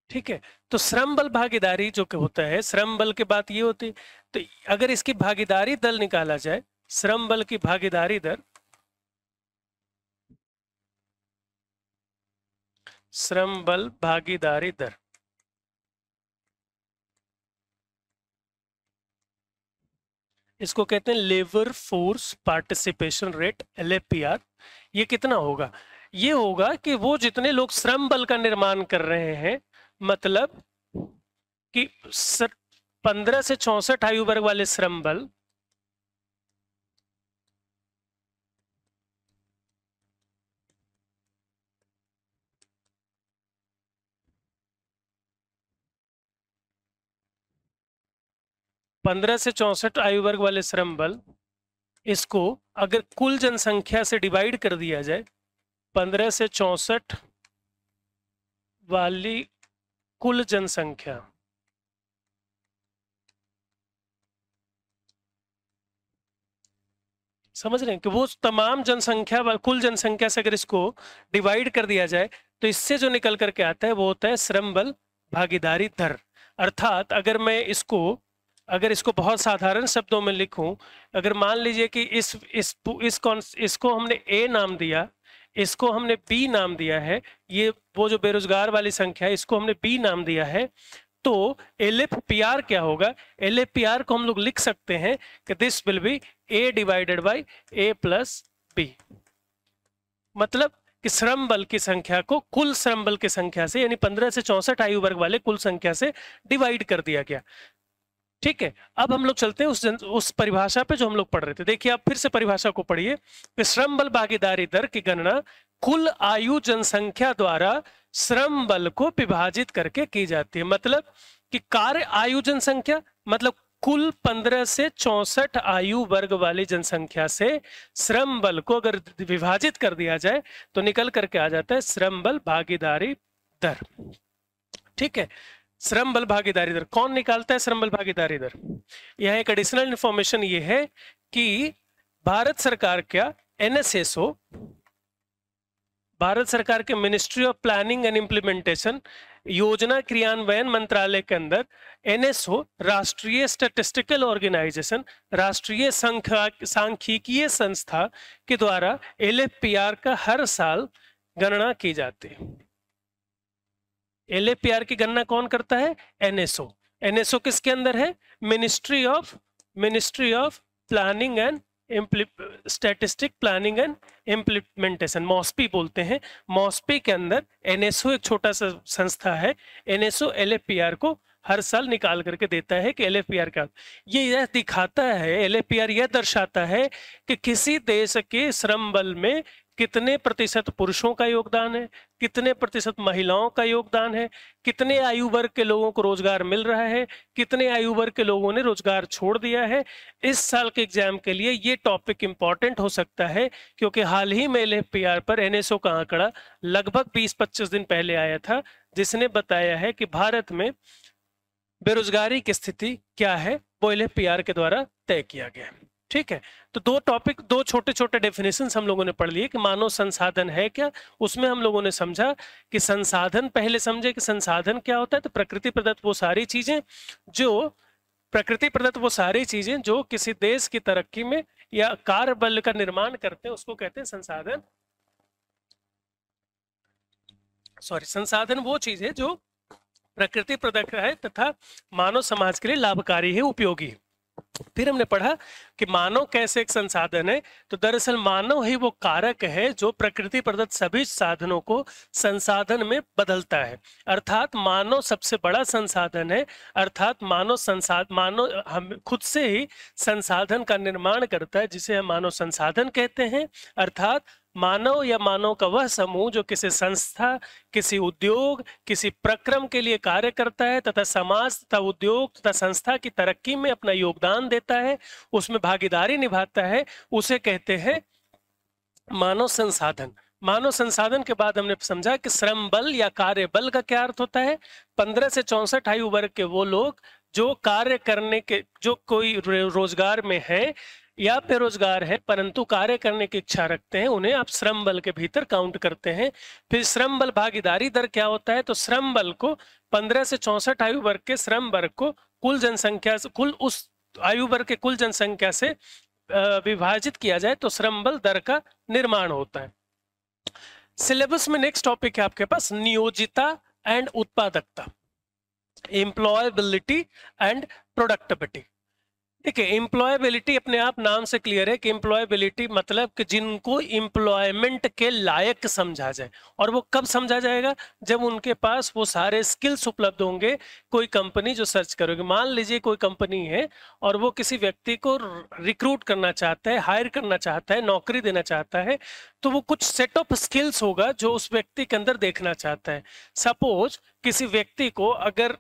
ठीक है तो श्रम बल भागीदारी जो होता है श्रम बल की बात ये होती तो अगर इसकी भागीदारी दल निकाला जाए श्रम बल की भागीदारी दर श्रम बल भागीदारी दर इसको कहते हैं labour force participation rate L ये कितना होगा ये होगा कि वो जितने लोग श्रम बल का निर्माण कर रहे हैं मतलब कि पंद्रह से चौसठ आयु वर्ग वाले श्रम बल पंद्रह से चौसठ आयु वर्ग वाले श्रम बल इसको अगर कुल जनसंख्या से डिवाइड कर दिया जाए पंद्रह से चौसठ वाली कुल जनसंख्या समझ रहे हैं कि वो तमाम जनसंख्या कुल जनसंख्या से अगर इसको डिवाइड कर दिया जाए तो इससे जो निकल करके आता है वो होता है श्रम बल भागीदारी दर अर्थात अगर मैं इसको अगर इसको बहुत साधारण शब्दों में लिखूं अगर मान लीजिए कि इस इस इस इसको हमने ए नाम दिया इसको हमने बी नाम दिया है ये वो जो बेरोजगार वाली संख्या है इसको हमने बी नाम दिया है तो एल एफ पी आर क्या होगा एल एफ पी आर को हम लोग लिख सकते हैं कि this will be a divided by a plus b मतलब कि श्रम बल की संख्या को कुल श्रम बल की संख्या से यानी 15 से चौसठ आयु वर्ग वाले कुल संख्या से डिवाइड कर दिया गया ठीक है अब हम लोग चलते हैं उस जन, उस परिभाषा पे जो हम लोग पढ़ रहे थे देखिए आप फिर से परिभाषा को पढ़िए श्रम बल भागीदारी दर की गणना कुल आयु जनसंख्या द्वारा श्रम बल को विभाजित करके की जाती है मतलब कि कार्य आयु जनसंख्या मतलब कुल 15 से 64 आयु वर्ग वाली जनसंख्या से श्रम बल को अगर विभाजित कर दिया जाए तो निकल करके आ जाता है श्रम बल भागीदारी दर ठीक है श्रम बल भागीदारी दर कौन निकालता है श्रम बल भागीदारी दर यह एक एडिशनल इंफॉर्मेशन ये है कि भारत सरकार का एनएसएसओ भारत सरकार के ministry of planning and implementation योजना क्रियान्वयन मंत्रालय के अंदर एनएसओ राष्ट्रीय स्टेटिस्टिकल ऑर्गेनाइजेशन राष्ट्रीय सांख्यिकीय संस्था के द्वारा एल का हर साल गणना की जाती है एल की गणना कौन करता है एनएसओ एनएसओ किसके अंदर है ministry of ministry of planning and statistic planning and implementation MoSPI बोलते हैं मॉस्पी के अंदर एनएसओ एक छोटा सा संस्था है एनएसओ एलएफपीआर को हर साल निकाल करके देता है कि एलएफपीआर का ये यह दिखाता है एलएफपीआर यह दर्शाता है कि किसी देश के श्रम बल में कितने प्रतिशत पुरुषों का योगदान है कितने प्रतिशत महिलाओं का योगदान है कितने आयु वर्ग के लोगों को रोजगार मिल रहा है कितने आयु वर्ग के लोगों ने रोजगार छोड़ दिया है इस साल के एग्जाम के लिए ये टॉपिक इंपॉर्टेंट हो सकता है क्योंकि हाल ही में एल पर एन का आंकड़ा लगभग बीस पच्चीस दिन पहले आया था जिसने बताया है कि भारत में बेरोजगारी की स्थिति क्या है वो एल के द्वारा तय किया गया है ठीक है तो दो टॉपिक दो छोटे छोटे डेफिनेशन हम लोगों ने पढ़ लिए कि मानव संसाधन है क्या उसमें हम लोगों ने समझा कि संसाधन पहले समझे कि संसाधन क्या होता है तो प्रकृति प्रदत्त वो सारी चीजें जो प्रकृति प्रदत्त वो सारी चीजें जो किसी देश की तरक्की में या कार्य बल का निर्माण करते हैं उसको कहते हैं संसाधन सॉरी संसाधन वो चीज है जो प्रकृति प्रदत्त है तथा मानव समाज के लिए लाभकारी है उपयोगी है फिर हमने पढ़ा कि मानव कैसे एक संसाधन है तो दरअसल मानव ही वो कारक है जो प्रकृति प्रदत्त सभी साधनों को संसाधन में बदलता है अर्थात मानव सबसे बड़ा संसाधन है अर्थात मानव संसाधन मानव हम खुद से ही संसाधन का निर्माण करता है जिसे हम मानव संसाधन कहते हैं अर्थात मानव या मानव का वह समूह जो किसी संस्था किसी उद्योग किसी प्रक्रम के लिए कार्य करता है तथा समाज तथा उद्योग तथा संस्था की तरक्की में अपना योगदान देता है उसमें भागीदारी निभाता है उसे कहते हैं मानव संसाधन मानव संसाधन के बाद हमने समझा कि श्रम बल या कार्य बल का क्या अर्थ होता है पंद्रह से चौसठ आयु वर्ग के वो लोग जो कार्य करने के जो कोई रोजगार में है या बेरोजगार है परंतु कार्य करने की इच्छा रखते हैं उन्हें आप श्रम बल के भीतर काउंट करते हैं फिर श्रम बल भागीदारी दर क्या होता है तो श्रम बल को 15 से चौसठ आयु वर्ग के श्रम वर्ग को कुल जनसंख्या से कुल उस आयु वर्ग के कुल जनसंख्या से विभाजित किया जाए तो श्रम बल दर का निर्माण होता है सिलेबस में नेक्स्ट टॉपिक है आपके पास नियोजिता एंड उत्पादकता एम्प्लॉयबिलिटी एंड प्रोडक्टिविटी ठीक है एम्प्लॉयबिलिटी अपने आप नाम से क्लियर है कि एम्प्लॉयबिलिटी मतलब कि जिनको एम्प्लॉयमेंट के लायक समझा जाए और वो कब समझा जाएगा जब उनके पास वो सारे स्किल्स उपलब्ध होंगे कोई कंपनी जो सर्च करोगे मान लीजिए कोई कंपनी है और वो किसी व्यक्ति को रिक्रूट करना चाहता है हायर करना चाहता है नौकरी देना चाहता है तो वो कुछ सेट ऑफ स्किल्स होगा जो उस व्यक्ति के अंदर देखना चाहता है सपोज किसी व्यक्ति को अगर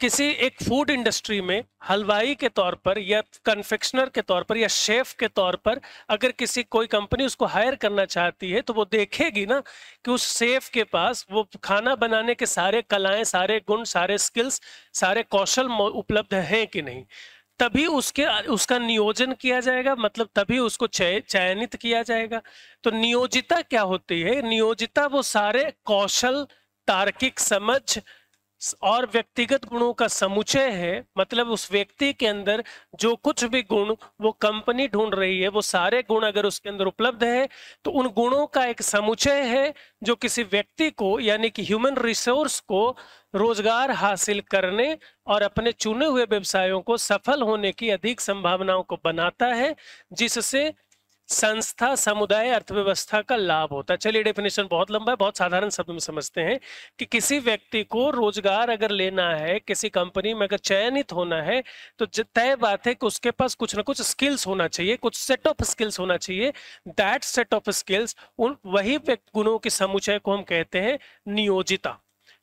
किसी एक फूड इंडस्ट्री में हलवाई के तौर पर या कन्फेक्शनर के तौर पर या शेफ के तौर पर अगर किसी कोई कंपनी उसको हायर करना चाहती है तो वो देखेगी ना कि उस शेफ के पास वो खाना बनाने के सारे कलाएं सारे गुण सारे स्किल्स सारे कौशल उपलब्ध हैं कि नहीं तभी उसके उसका नियोजन किया जाएगा मतलब तभी उसको चय चयनित किया जाएगा तो नियोजिता क्या होती है नियोजिता वो सारे कौशल तार्किक समझ और व्यक्तिगत गुणों का समुचय है मतलब उस व्यक्ति के अंदर जो कुछ भी गुण वो कंपनी ढूंढ रही है वो सारे गुण अगर उसके अंदर उपलब्ध है तो उन गुणों का एक समुचय है जो किसी व्यक्ति को यानी कि ह्यूमन रिसोर्स को रोजगार हासिल करने और अपने चुने हुए व्यवसायों को सफल होने की अधिक संभावनाओं को बनाता है जिससे संस्था समुदाय अर्थव्यवस्था का लाभ होता है चलिए डेफिनेशन बहुत लंबा है बहुत साधारण शब्द में समझते हैं कि किसी व्यक्ति को रोजगार अगर लेना है किसी कंपनी में अगर चयनित होना है तो तय बात है कि उसके पास कुछ ना कुछ स्किल्स होना चाहिए कुछ सेट ऑफ स्किल्स होना चाहिए दैट सेट ऑफ स्किल्स उन वही गुणों के समुचय को हम कहते हैं नियोजिता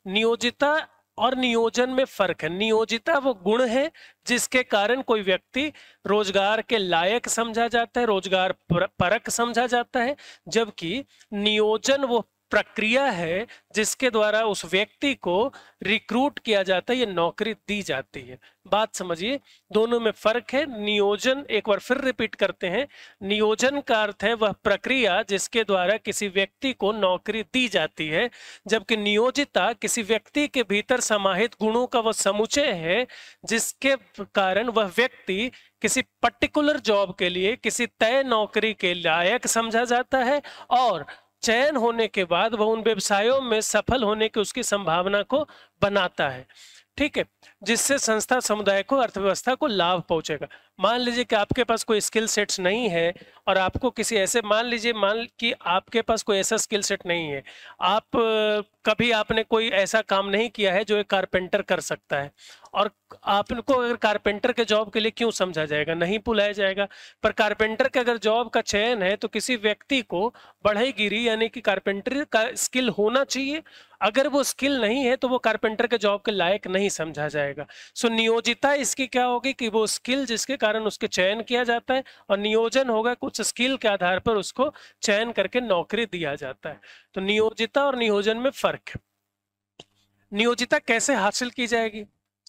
नियोजिता और नियोजन में फर्क है नियोजिता वो गुण है जिसके कारण कोई व्यक्ति रोजगार के लायक समझा जाता है रोजगार परक समझा जाता है जबकि नियोजन वो प्रक्रिया है जिसके द्वारा उस व्यक्ति को रिक्रूट किया जाता है या नौकरी दी जाती है बात समझिए दोनों में फर्क है नियोजन एक बार फिर रिपीट करते हैं नियोजन का अर्थ है वह प्रक्रिया जिसके द्वारा किसी व्यक्ति को नौकरी दी जाती है जबकि नियोजिता किसी व्यक्ति के भीतर समाहित गुणों का वह समुचय है जिसके कारण वह व्यक्ति किसी पर्टिकुलर जॉब के लिए किसी तय नौकरी के लायक समझा जाता है और चयन होने के बाद वह उन व्यवसायों में सफल होने की उसकी संभावना को बनाता है ठीक है जिससे संस्था समुदाय को अर्थव्यवस्था को लाभ पहुंचेगा मान लीजिए कि आपके पास कोई स्किल सेट्स नहीं है और आपको किसी ऐसे मान लीजिए मान कि आपके पास कोई ऐसा स्किल सेट नहीं है आप कभी आपने कोई ऐसा काम नहीं किया है जो एक कारपेंटर कर सकता है और आपको अगर कारपेंटर के जॉब के लिए क्यों समझा जाएगा नहीं बुलाया जाएगा पर कारपेंटर के अगर जॉब का चयन है तो किसी व्यक्ति को बढ़ईगिरी यानी कि कारपेंटर का स्किल होना चाहिए अगर वो स्किल नहीं है तो वो कारपेंटर के जॉब के लायक नहीं समझा जाएगा सो नियोजिता इसकी क्या होगी कि वो स्किल जिसके कारण उसके चयन किया जाता है और नियोजन होगा कुछ स्किल के आधार पर उसको चयन करके नौकरी दिया जाता है तो नियोजिता और नियोजन में फर्क है नियोजिता कैसे हासिल की जाएगी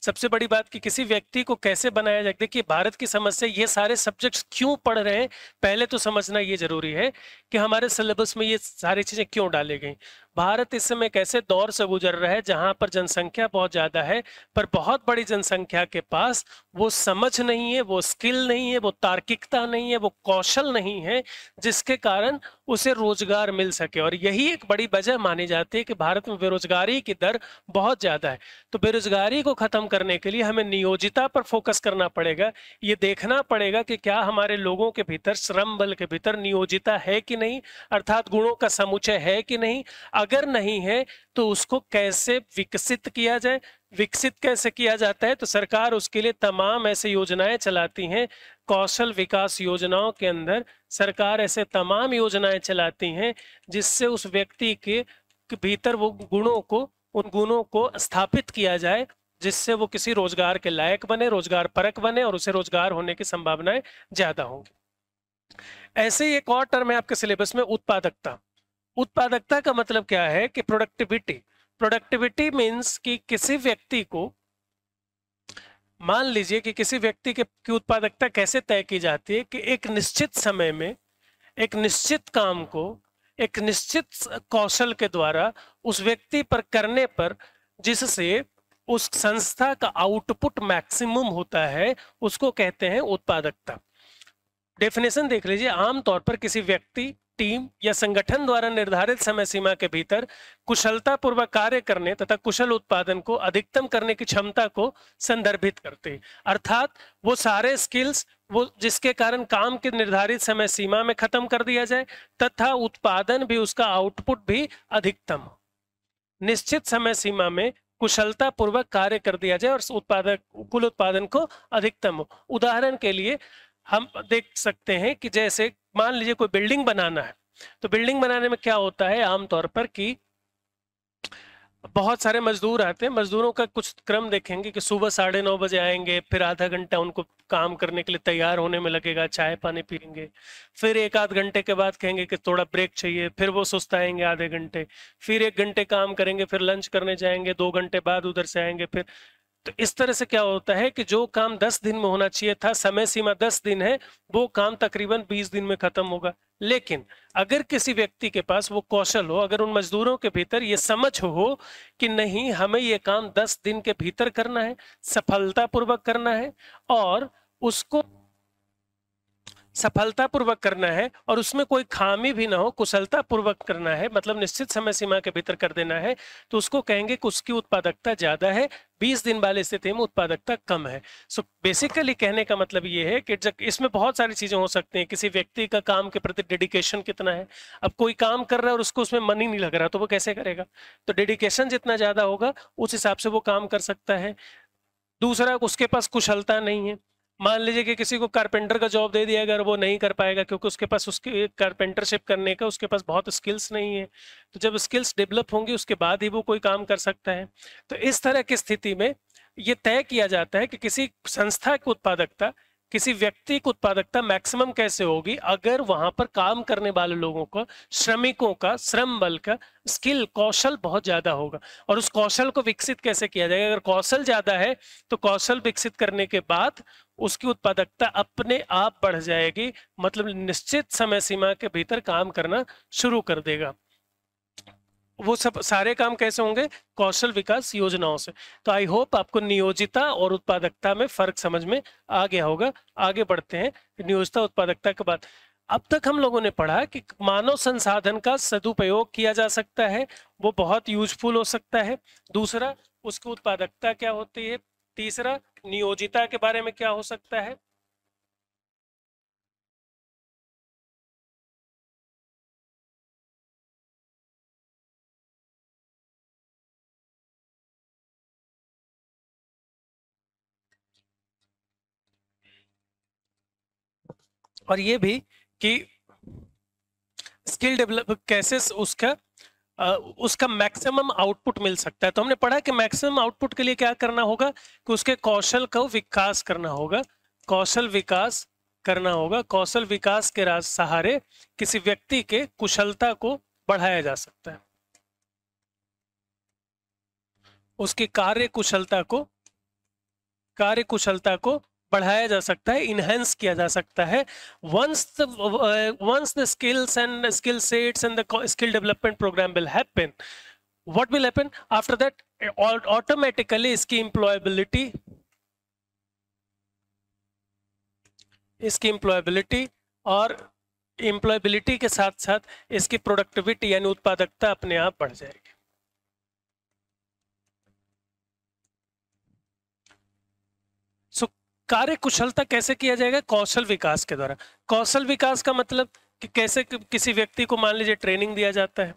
सबसे बड़ी बात कि किसी व्यक्ति को कैसे बनाया जाए देखिए भारत की समस्या ये सारे सब्जेक्ट्स क्यों पढ़ रहे हैं पहले तो समझना ये जरूरी है कि हमारे सिलेबस में ये सारी चीज़ें क्यों डाले गई भारत इस समय कैसे दौर से गुजर रहा है जहां पर जनसंख्या बहुत ज्यादा है पर बहुत बड़ी जनसंख्या के पास वो समझ नहीं है वो स्किल नहीं है वो तार्किकता नहीं है वो कौशल नहीं है जिसके कारण उसे रोजगार मिल सके और यही एक बड़ी वजह मानी जाती है कि भारत में बेरोजगारी की दर बहुत ज्यादा है तो बेरोजगारी को खत्म करने के लिए हमें नियोजिता पर फोकस करना पड़ेगा ये देखना पड़ेगा कि क्या हमारे लोगों के भीतर श्रम बल के भीतर नियोजिता है कि नहीं अर्थात गुणों का समुचय है कि नहीं अगर नहीं है तो उसको कैसे विकसित किया जाए विकसित कैसे किया जाता है तो सरकार उसके लिए तमाम ऐसे योजनाएं चलाती हैं कौशल विकास योजनाओं के अंदर सरकार ऐसे तमाम योजनाएं चलाती हैं जिससे उस व्यक्ति के भीतर वो गुणों को उन गुणों को स्थापित किया जाए जिससे वो किसी रोजगार के लायक बने रोजगार परक बने और उसे रोजगार होने की संभावनाएं ज्यादा होंगी ऐसे ही एक और टर्म है आपके सिलेबस में उत्पादकता उत्पादकता का मतलब क्या है कि प्रोडक्टिविटी प्रोडक्टिविटी मीन्स कि किसी व्यक्ति को मान लीजिए कि किसी व्यक्ति के की उत्पादकता कैसे तय की जाती है कि एक निश्चित समय में एक निश्चित काम को एक निश्चित कौशल के द्वारा उस व्यक्ति पर करने पर जिससे उस संस्था का आउटपुट मैक्सिमम होता है उसको कहते हैं उत्पादकता डेफिनेशन देख लीजिए आमतौर पर किसी व्यक्ति टीम या संगठन द्वारा निर्धारित समय सीमा के भीतर कुशलतापूर्वक कार्य करने तथा कुशल उत्पादन को अधिकतम करने की क्षमता को संदर्भित करते अर्थात वो सारे स्किल्स वो जिसके कारण काम के निर्धारित समय सीमा में खत्म कर दिया जाए तथा उत्पादन भी उसका आउटपुट भी अधिकतम हो निश्चित समय सीमा में कुशलता पूर्वक कार्य कर दिया जाए और उत्पादक कुल उत्पादन को अधिकतम हो उदाहरण के लिए हम देख सकते हैं कि जैसे मान लीजिए कोई बिल्डिंग बनाना है तो बिल्डिंग बनाने में क्या होता है आमतौर पर कि बहुत सारे मजदूर आते हैं मजदूरों का कुछ क्रम देखेंगे कि सुबह साढ़े नौ बजे आएंगे फिर आधा घंटा उनको काम करने के लिए तैयार होने में लगेगा चाय पानी पियेंगे फिर एक आध घंटे के बाद कहेंगे कि थोड़ा ब्रेक चाहिए फिर वो सुस्त आएंगे आधे घंटे फिर एक घंटे काम करेंगे फिर लंच करने जाएंगे दो घंटे बाद उधर से आएंगे फिर तो इस तरह से क्या होता है कि जो काम 10 दिन में होना चाहिए था समय सीमा 10 दिन है वो काम तकरीबन 20 दिन में खत्म होगा लेकिन अगर किसी व्यक्ति के पास वो कौशल हो अगर उन मजदूरों के भीतर ये समझ हो कि नहीं हमें ये काम 10 दिन के भीतर करना है सफलतापूर्वक करना है और उसको सफलतापूर्वक करना है और उसमें कोई खामी भी ना हो कुशलतापूर्वक करना है मतलब निश्चित समय सीमा के भीतर कर देना है तो उसको कहेंगे कि उसकी उत्पादकता ज़्यादा है 20 दिन वाली स्थिति में उत्पादकता कम है सो so, बेसिकली कहने का मतलब ये है कि जब इसमें बहुत सारी चीज़ें हो सकती हैं किसी व्यक्ति का काम के प्रति डेडिकेशन कितना है अब कोई काम कर रहा है और उसको उसमें मन ही नहीं लग रहा तो वो कैसे करेगा तो डेडिकेशन जितना ज़्यादा होगा उस हिसाब से वो काम कर सकता है दूसरा उसके पास कुशलता नहीं है मान लीजिए कि किसी को कारपेंटर का जॉब दे दिया अगर वो नहीं कर पाएगा क्योंकि उसके पास उसके कारपेंटरशिप करने का उसके पास बहुत स्किल्स नहीं है तो जब स्किल्स डेवलप होंगी उसके बाद ही वो कोई काम कर सकता है तो इस तरह की स्थिति में ये तय किया जाता है कि किसी संस्था की उत्पादकता किसी व्यक्ति की उत्पादकता मैक्सिमम कैसे होगी अगर वहां पर काम करने वाले लोगों का श्रमिकों का श्रम बल का स्किल कौशल बहुत ज्यादा होगा और उस कौशल को विकसित कैसे किया जाएगा अगर कौशल ज्यादा है तो कौशल विकसित करने के बाद उसकी उत्पादकता अपने आप बढ़ जाएगी मतलब निश्चित समय सीमा के भीतर काम करना शुरू कर देगा वो सब सारे काम कैसे होंगे कौशल विकास योजनाओं से तो आई होप आपको नियोजिता और उत्पादकता में फर्क समझ में आ गया होगा आगे बढ़ते हैं नियोजिता उत्पादकता के बाद अब तक हम लोगों ने पढ़ा कि मानव संसाधन का सदुपयोग किया जा सकता है वो बहुत यूजफुल हो सकता है दूसरा उसकी उत्पादकता क्या होती है तीसरा नियोजिता के बारे में क्या हो सकता है और ये भी कि स्किल डेवलप कैसे उसका उसका मैक्सिमम आउटपुट मिल सकता है तो हमने पढ़ा कि मैक्सिमम आउटपुट के लिए क्या करना होगा कि उसके कौशल का विकास करना होगा कौशल विकास करना होगा कौशल विकास के राज सहारे किसी व्यक्ति के कुशलता को बढ़ाया जा सकता है उसकी कार्य कुशलता को कार्य कुशलता को बढ़ाया जा सकता है इनहेंस किया जा सकता है once once the skills and skill sets and the skill development programme will happen what will happen after that automatically इसकी इंप्लॉयबिलिटी इसकी इंप्लॉयबिलिटी और इंप्लॉयबिलिटी के साथ साथ इसकी प्रोडक्टिविटी यानी उत्पादकता अपने आप बढ़ जाएगी कार्य कुशलता कैसे किया जाएगा कौशल विकास के द्वारा कौशल विकास का मतलब कि कैसे किसी व्यक्ति को मान लीजिए ट्रेनिंग दिया जाता है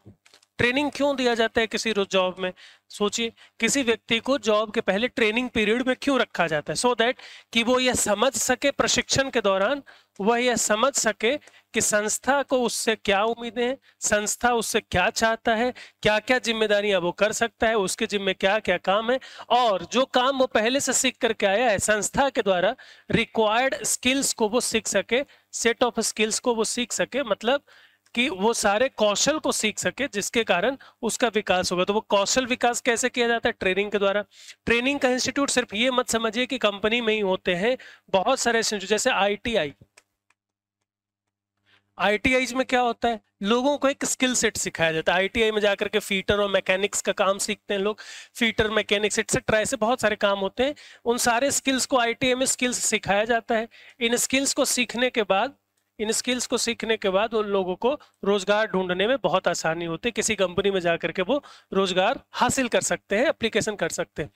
ट्रेनिंग क्यों दिया जाता है किसी जॉब में सोचिए किसी व्यक्ति को जॉब के पहले ट्रेनिंग पीरियड में क्यों रखा जाता है सो so दैट कि वो यह समझ सके प्रशिक्षण के दौरान वह यह समझ सके कि संस्था को उससे क्या उम्मीदें हैं संस्था उससे क्या चाहता है क्या क्या जिम्मेदारियां वो कर सकता है उसके जिम्मे क्या क्या काम है और जो काम वो पहले से सीख करके आया है संस्था के द्वारा रिक्वायर्ड स्किल्स को वो सीख सके सेट ऑफ स्किल्स को वो सीख सके मतलब कि वो सारे कौशल को सीख सके जिसके कारण उसका विकास होगा तो वो कौशल विकास कैसे किया जाता है ट्रेनिंग के द्वारा ट्रेनिंग का इंस्टीट्यूट सिर्फ ये मत समझिए कि कंपनी में ही होते हैं बहुत सारे इंस्टीट्यूट जैसे आईटीआई आई में क्या होता है लोगों को एक स्किल सेट सिखाया जाता है आई में जाकर के फीटर और मैकेनिक्स का काम सीखते हैं लोग फीटर मैकेनिक्स एक्सेट्रा ऐसे बहुत सारे काम होते हैं उन सारे स्किल्स को आई में स्किल्स सिखाया जाता है इन स्किल्स को सीखने के बाद इन स्किल्स को सीखने के बाद उन लोगों को रोजगार ढूंढने में बहुत आसानी होती है किसी कंपनी में जा करके वो रोजगार हासिल कर सकते हैं एप्लीकेशन कर सकते हैं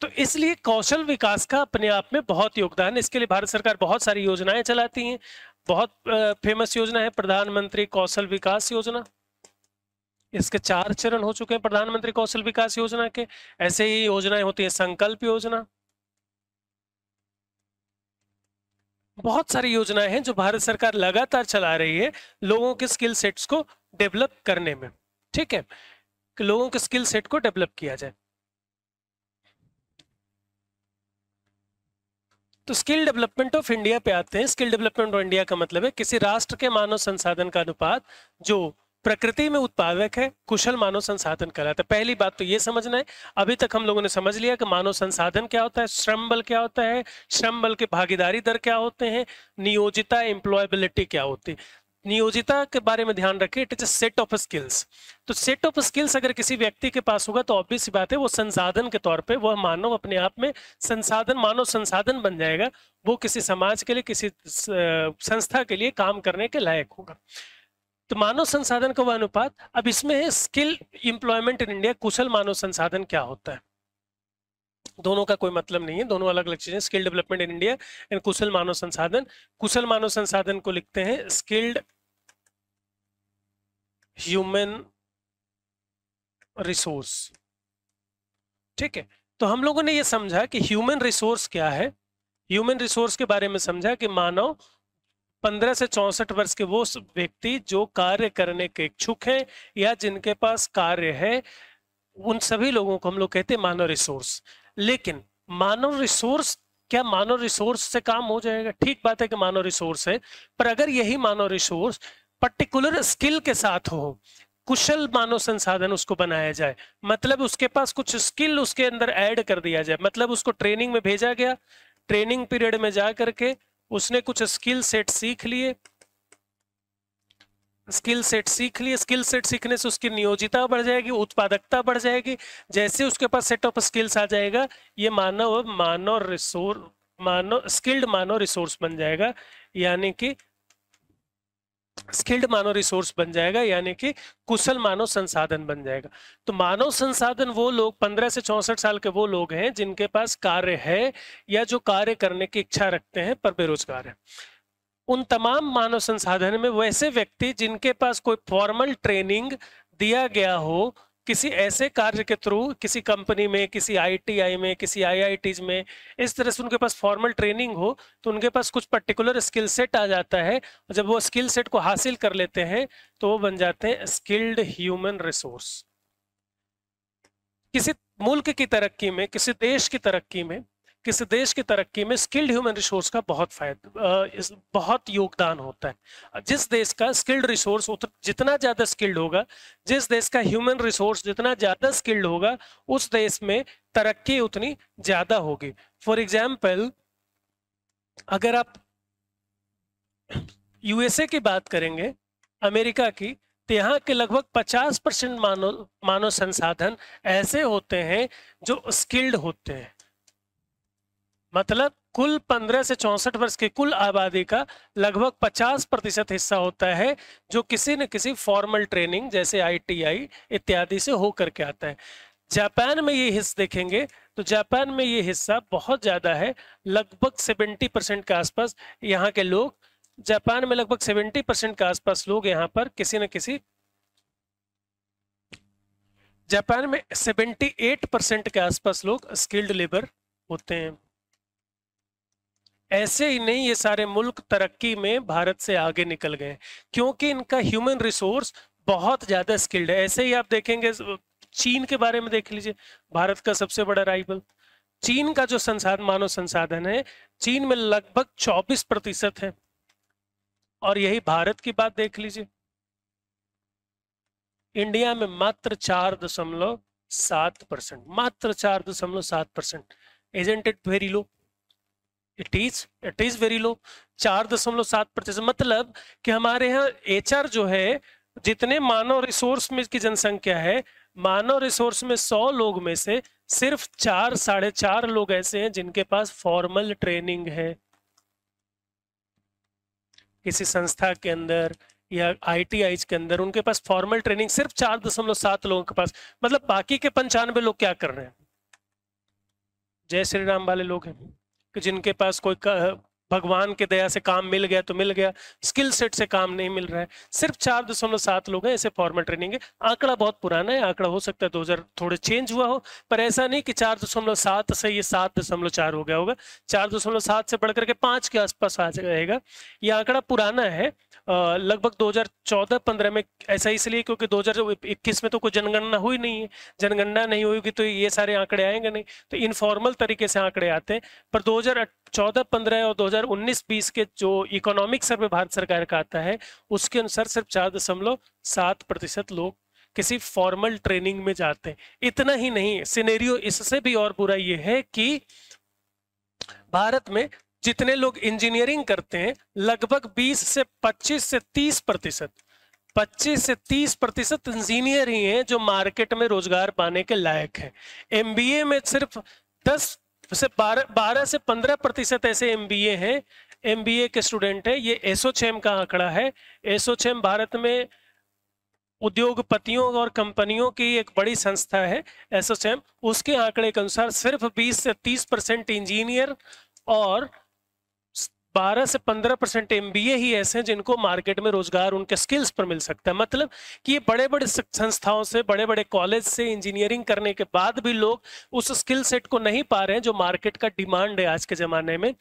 तो इसलिए कौशल विकास का अपने आप में बहुत योगदान है इसके लिए भारत सरकार बहुत सारी योजनाएं चलाती हैं बहुत फेमस योजना है प्रधानमंत्री कौशल विकास योजना इसके चार चरण हो चुके हैं प्रधानमंत्री कौशल विकास योजना के ऐसे ही योजनाएं होती है संकल्प योजना बहुत सारी योजनाएं हैं जो भारत सरकार लगातार चला रही है लोगों के स्किल सेट्स को डेवलप करने में ठीक है कि लोगों के स्किल सेट को डेवलप किया जाए तो स्किल डेवलपमेंट ऑफ इंडिया पे आते हैं स्किल डेवलपमेंट ऑफ इंडिया का मतलब है किसी राष्ट्र के मानव संसाधन का अनुपात जो प्रकृति में उत्पादक है कुशल मानव संसाधन कहलाता तो है पहली बात तो ये समझना है अभी तक हम लोगों ने समझ लिया कि मानव संसाधन क्या होता है श्रम बल क्या होता है श्रम बल के भागीदारी दर क्या होते हैं नियोजिता एम्प्लॉयबिलिटी क्या होती है नियोजिता के बारे में ध्यान रखें it is a set of skills तो सेट ऑफ स्किल्स अगर किसी व्यक्ति के पास होगा तो ऑब्वियस बात है वो संसाधन के तौर पे वह मानव अपने आप में संसाधन मानव संसाधन बन जाएगा वो किसी समाज के लिए किसी संस्था के लिए काम करने के लायक होगा तो मानव संसाधन का वह अनुपात अब इसमें है स्किल इंप्लॉयमेंट इन इंडिया कुशल मानव संसाधन क्या होता है दोनों का कोई मतलब नहीं है दोनों अलग अलग चीजें skill development in India and कुशल मानव संसाधन कुशल मानव संसाधन को लिखते हैं स्किल्ड ह्यूमन रिसोर्स ठीक है तो हम लोगों ने ये समझा कि ह्यूमन रिसोर्स क्या है ह्यूमन रिसोर्स के बारे में समझा कि मानव पंद्रह से चौसठ वर्ष के वो व्यक्ति जो कार्य करने के इच्छुक हैं या जिनके पास कार्य है उन सभी लोगों को हम लोग कहते हैं मानव रिसोर्स लेकिन मानव रिसोर्स क्या मानव रिसोर्स से काम हो जाएगा ठीक बात है कि मानव रिसोर्स है पर अगर यही मानव रिसोर्स पर्टिकुलर स्किल के साथ हो कुशल मानव संसाधन उसको बनाया जाए मतलब उसके पास कुछ स्किल उसके अंदर ऐड कर दिया जाए मतलब उसको ट्रेनिंग में भेजा गया ट्रेनिंग पीरियड में जा करके उसने कुछ स्किल सेट सीख लिए स्किल सेट सीख लिए स्किल सेट सीखने से उसकी नियोजिता बढ़ जाएगी उत्पादकता बढ़ जाएगी जैसे उसके पास सेट ऑफ स्किल्स आ जाएगा ये मानव मानव रिसोर्स मानव स्किल्ड मानव रिसोर्स बन जाएगा यानी कि स्किल्ड मानव रिसोर्स बन जाएगा यानी कि कुशल मानव संसाधन बन जाएगा तो मानव संसाधन वो लोग 15 से चौसठ साल के वो लोग हैं जिनके पास कार्य है या जो कार्य करने की इच्छा रखते हैं पर बेरोजगार है उन तमाम मानव संसाधन में वैसे व्यक्ति जिनके पास कोई फॉर्मल ट्रेनिंग दिया गया हो किसी ऐसे कार्य के थ्रू किसी कंपनी में किसी आईटीआई में किसी आईआईटीज में इस तरह से उनके पास फॉर्मल ट्रेनिंग हो तो उनके पास कुछ पर्टिकुलर स्किल सेट आ जाता है जब वो स्किल सेट को हासिल कर लेते हैं तो वो बन जाते हैं स्किल्ड ह्यूमन रिसोर्स किसी मुल्क की तरक्की में किसी देश की तरक्की में किसी देश की तरक्की में स्किल्ड ह्यूमन रिसोर्स का बहुत फायदा बहुत योगदान होता है जिस देश का स्किल्ड रिसोर्स जितना ज़्यादा स्किल्ड होगा जिस देश का ह्यूमन रिसोर्स जितना ज़्यादा स्किल्ड होगा उस देश में तरक्की उतनी ज़्यादा होगी फॉर एग्जाम्पल अगर आप यूएसए की बात करेंगे अमेरिका की तो यहाँ के लगभग 50 परसेंट मानव मानव संसाधन ऐसे होते हैं जो स्किल्ड होते हैं मतलब कुल 15 से चौसठ वर्ष की कुल आबादी का लगभग 50 प्रतिशत हिस्सा होता है जो किसी न किसी फॉर्मल ट्रेनिंग जैसे आईटीआई इत्यादि से होकर के आता है जापान में ये हिस्सा देखेंगे तो जापान में ये हिस्सा बहुत ज़्यादा है लगभग 70 परसेंट के आसपास यहाँ के लोग जापान में लगभग 70 परसेंट के आसपास लोग यहाँ पर किसी न किसी जापान में सेवेंटी परसेंट के आसपास लोग स्किल्ड लेबर होते हैं ऐसे ही नहीं ये सारे मुल्क तरक्की में भारत से आगे निकल गए क्योंकि इनका ह्यूमन रिसोर्स बहुत ज़्यादा स्किल्ड है ऐसे ही आप देखेंगे चीन के बारे में देख लीजिए भारत का सबसे बड़ा राइवल चीन का जो संसाधन मानव संसाधन है चीन में लगभग 24 प्रतिशत है और यही भारत की बात देख लीजिए इंडिया में मात्र चार दशमलव सात परसेंट मात्र चार दशमलव सात परसेंट एजेंटेड very low it is it is very low चार दशमलव सात प्रतिशत मतलब कि हमारे यहाँ एच जो है जितने मानव रिसोर्स में की जनसंख्या है मानव रिसोर्स में सौ लोग में से सिर्फ चार साढ़े चार लोग ऐसे हैं जिनके पास फॉर्मल ट्रेनिंग है किसी संस्था के अंदर या आई के अंदर उनके पास फॉर्मल ट्रेनिंग सिर्फ चार दशमलव सात लोगों के पास मतलब बाकी के पंचानवे लोग क्या कर रहे हैं जय श्री राम वाले लोग हैं जिनके पास कोई भगवान के दया से काम मिल गया तो मिल गया स्किल सेट से काम नहीं मिल रहा है सिर्फ चार दशमलव सात लोग हैं ऐसे फॉर्मल ट्रेनिंग है आंकड़ा बहुत पुराना है आंकड़ा हो सकता है दो हजार थोड़े चेंज हुआ हो पर ऐसा नहीं कि चार दशमलव सात से ये सात दशमलव चार हो गया होगा चार दशमलव सात से बढ़कर के पांच के आसपास आ जाएगा ये आंकड़ा पुराना है लगभग दो हजार चौदह पंद्रह में ऐसा इसलिए क्योंकि दो हजार इक्कीस में तो कोई जनगणना हुई नहीं है जनगणना नहीं होगी तो ये सारे आंकड़े आएंगे नहीं तो इनफॉर्मल तरीके से आंकड़े आते हैं पर दो हजार चौदह पंद्रह और दो 2019-20 के जो इकोनॉमिक सर्वे भारत सरकार का आता है उसके अनुसार सिर्फ चार दशमलव सात प्रतिशत लोग किसी फॉर्मल ट्रेनिंग में जाते हैं इतना ही नहीं सिनेरियो इससे भी और बुरा यह है कि भारत में जितने लोग इंजीनियरिंग करते हैं लगभग 20 से 25 से 30 प्रतिशत पच्चीस से 30 प्रतिशत इंजीनियर ही हैं जो मार्केट में रोजगार पाने के लायक है एमबीए में सिर्फ 10 से बारह बारह से पंद्रह प्रतिशत ऐसे एम बी ए हैं एम बी ए के स्टूडेंट हैं ये एसोचेम का आंकड़ा है एसोचेम भारत में उद्योगपतियों और कंपनियों की एक बड़ी संस्था है एसोचेम उसके आंकड़े के अनुसार सिर्फ 20 से 30 परसेंट इंजीनियर और 12 से 15 परसेंट एम ही ऐसे हैं जिनको मार्केट में रोजगार उनके स्किल्स पर मिल सकता है मतलब कि ये बड़े बड़े संस्थाओं से बड़े बड़े कॉलेज से इंजीनियरिंग करने के बाद भी लोग उस स्किल सेट को नहीं पा रहे हैं जो मार्केट का डिमांड है आज के ज़माने में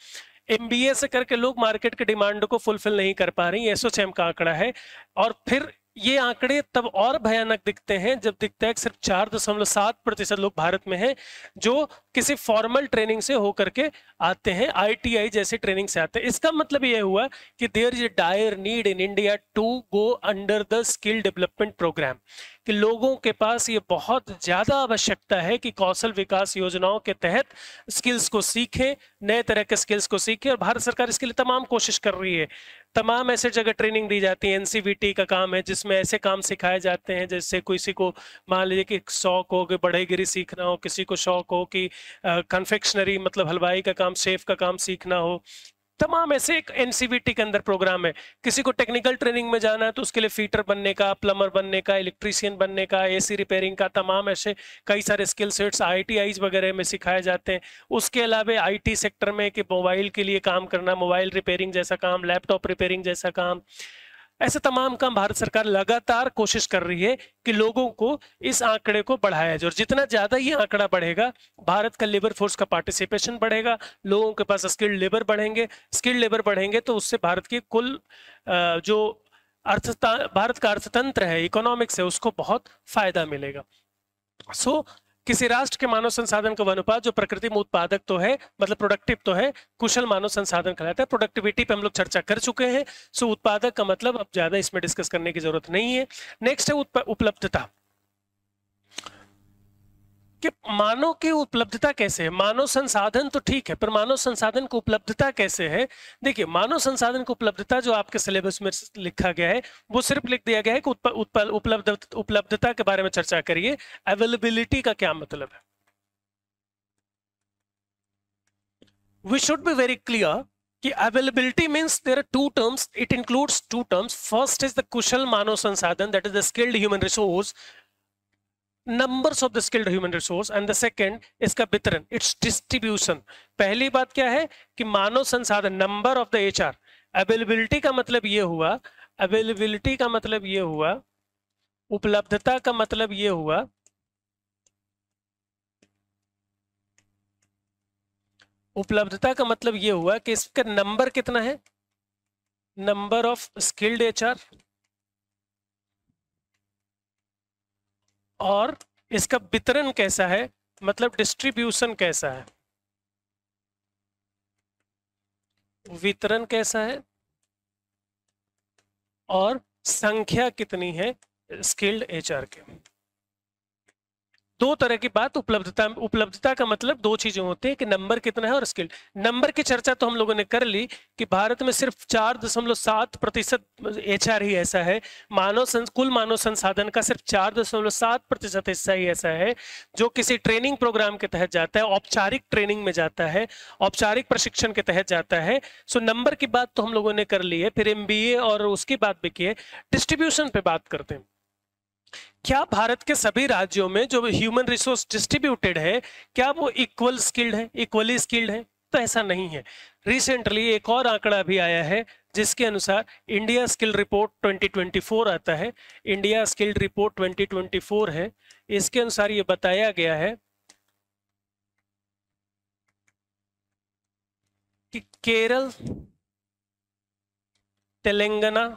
एम से करके लोग मार्केट के डिमांड को फुलफिल नहीं कर पा रही एसोचैम का आंकड़ा है और फिर ये आंकड़े तब और भयानक दिखते हैं जब दिखता है कि सिर्फ चार दशमलव सात प्रतिशत लोग भारत में हैं जो किसी फॉर्मल ट्रेनिंग से होकर के आते हैं आईटीआई जैसे ट्रेनिंग से आते हैं इसका मतलब यह हुआ कि there is dire need in India to go under the skill development programme कि लोगों के पास ये बहुत ज़्यादा आवश्यकता है कि कौशल विकास योजनाओं के तहत स्किल्स को सीखें नए तरह के स्किल्स को सीखें और भारत सरकार इसके लिए तमाम कोशिश कर रही है तमाम ऐसे जगह ट्रेनिंग दी जाती है एनसीबीटी का काम है जिसमें ऐसे काम सिखाए जाते हैं जैसे किसी को मान लीजिए कि शौक हो कि बढ़ेगिरी सीखना हो किसी को शौक हो कि कन्फेक्शनरी मतलब हलवाई का काम सेफ का काम सीखना हो तमाम ऐसे एक एनसीबीटी के अंदर प्रोग्राम है किसी को टेक्निकल ट्रेनिंग में जाना है तो उसके लिए फीटर बनने का प्लम्बर बनने का इलेक्ट्रीशियन बनने का एसी रिपेयरिंग का तमाम ऐसे कई सारे स्किल सेट्स आई वगैरह में सिखाए जाते हैं उसके अलावा आईटी सेक्टर में कि मोबाइल के लिए काम करना मोबाइल रिपेयरिंग जैसा काम लैपटॉप रिपेयरिंग जैसा काम ऐसे तमाम काम भारत सरकार लगातार कोशिश कर रही है कि लोगों को इस आंकड़े को बढ़ाया जाए और जितना ज़्यादा ये आंकड़ा बढ़ेगा भारत का लेबर फोर्स का पार्टिसिपेशन बढ़ेगा लोगों के पास स्किल्ड लेबर बढ़ेंगे स्किल्ड लेबर बढ़ेंगे तो उससे भारत की कुल जो अर्थ भारत का अर्थतंत्र है इकोनॉमिक्स है उसको बहुत फ़ायदा मिलेगा सो so, किसी राष्ट्र के मानव संसाधन का अनुपात जो प्रकृति में उत्पादक तो है मतलब प्रोडक्टिव तो है कुशल मानव संसाधन कहलाता है प्रोडक्टिविटी पे हम लोग चर्चा कर चुके हैं सो उत्पादक का मतलब अब ज्यादा इसमें डिस्कस करने की जरूरत नहीं है नेक्स्ट है उपलब्धता कि मानव की उपलब्धता कैसे है मानव संसाधन तो ठीक है पर मानव संसाधन की उपलब्धता कैसे है देखिए मानव संसाधन की उपलब्धता जो आपके सिलेबस में लिखा गया है वो सिर्फ लिख दिया गया है कि उपलब्धता के बारे में चर्चा करिए अवेलेबिलिटी का क्या मतलब है we should be very clear कि availability means there are two terms it includes two terms first is the कुशल मानव संसाधन that is the skilled human resource numbers of the skilled human resource and the second इसका वितरण it's distribution पहली बात क्या है कि मानव संसाधन number of the HR availability का मतलब ये हुआ अवेलेबिलिटी का मतलब ये हुआ उपलब्धता का मतलब ये हुआ उपलब्धता का मतलब ये हुआ कि इसका नंबर कितना है नंबर ऑफ स्किल्ड एचआर और इसका वितरण कैसा है मतलब डिस्ट्रीब्यूशन कैसा है वितरण कैसा है और संख्या कितनी है स्किल्ड एचआर के दो तरह की बात उपलब्धता उपलब्धता का मतलब दो चीजें होती है कि नंबर कितना है और स्किल्ड नंबर की चर्चा तो हम लोगों ने कर ली कि भारत में सिर्फ चार दशमलव सात प्रतिशत एच ही ऐसा है मानव संस, कुल मानव संसाधन का सिर्फ चार दशमलव सात प्रतिशत हिस्सा ही ऐसा है जो किसी ट्रेनिंग प्रोग्राम के तहत जाता है औपचारिक ट्रेनिंग में जाता है औपचारिक प्रशिक्षण के तहत जाता है सो नंबर की बात तो हम लोगों ने कर ली है फिर एम और उसकी बात भी की है डिस्ट्रीब्यूशन पे बात करते हैं क्या भारत के सभी राज्यों में जो ह्यूमन रिसोर्स डिस्ट्रीब्यूटेड है क्या वो इक्वल स्किल्ड है इक्वली स्किल्ड है तो ऐसा नहीं है रिसेंटली एक और आंकड़ा भी आया है जिसके अनुसार इंडिया स्किल रिपोर्ट 2024 आता है इंडिया स्किल रिपोर्ट 2024 है इसके अनुसार ये बताया गया है कि केरल तेलंगाना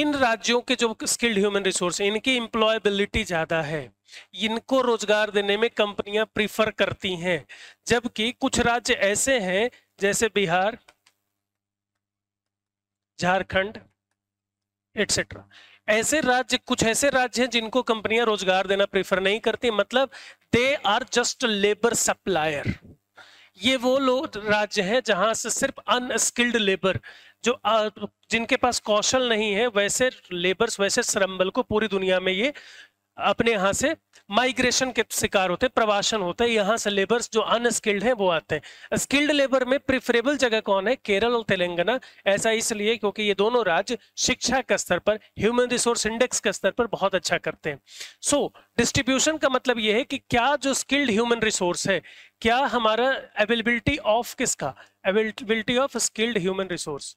इन राज्यों के जो स्किल्ड ह्यूमन रिसोर्स इनकी एम्प्लॉयबिलिटी ज़्यादा है इनको रोजगार देने में कंपनियां प्रीफर करती हैं जबकि कुछ राज्य ऐसे हैं जैसे बिहार झारखंड एटसेट्रा ऐसे राज्य कुछ ऐसे राज्य हैं जिनको कंपनियां रोजगार देना प्रेफर नहीं करती मतलब they are just labour supplier ये वो लोग राज्य हैं जहां से सिर्फ अनस्किल्ड लेबर जो जिनके पास कौशल नहीं है वैसे लेबर्स वैसे श्रम बल को पूरी दुनिया में ये अपने यहाँ से माइग्रेशन के शिकार होते हैं प्रवासन होते हैं यहाँ से लेबर्स जो अनस्किल्ड हैं वो आते हैं स्किल्ड लेबर में प्रिफरेबल जगह कौन है केरल और तेलंगाना ऐसा इसलिए क्योंकि ये दोनों राज्य शिक्षा के स्तर पर ह्यूमन रिसोर्स इंडेक्स के स्तर पर बहुत अच्छा करते हैं सो so, डिस्ट्रीब्यूशन का मतलब ये है कि क्या जो स्किल्ड ह्यूमन रिसोर्स है क्या हमारा अवेलेबिलिटी ऑफ किसका availability of skilled human resource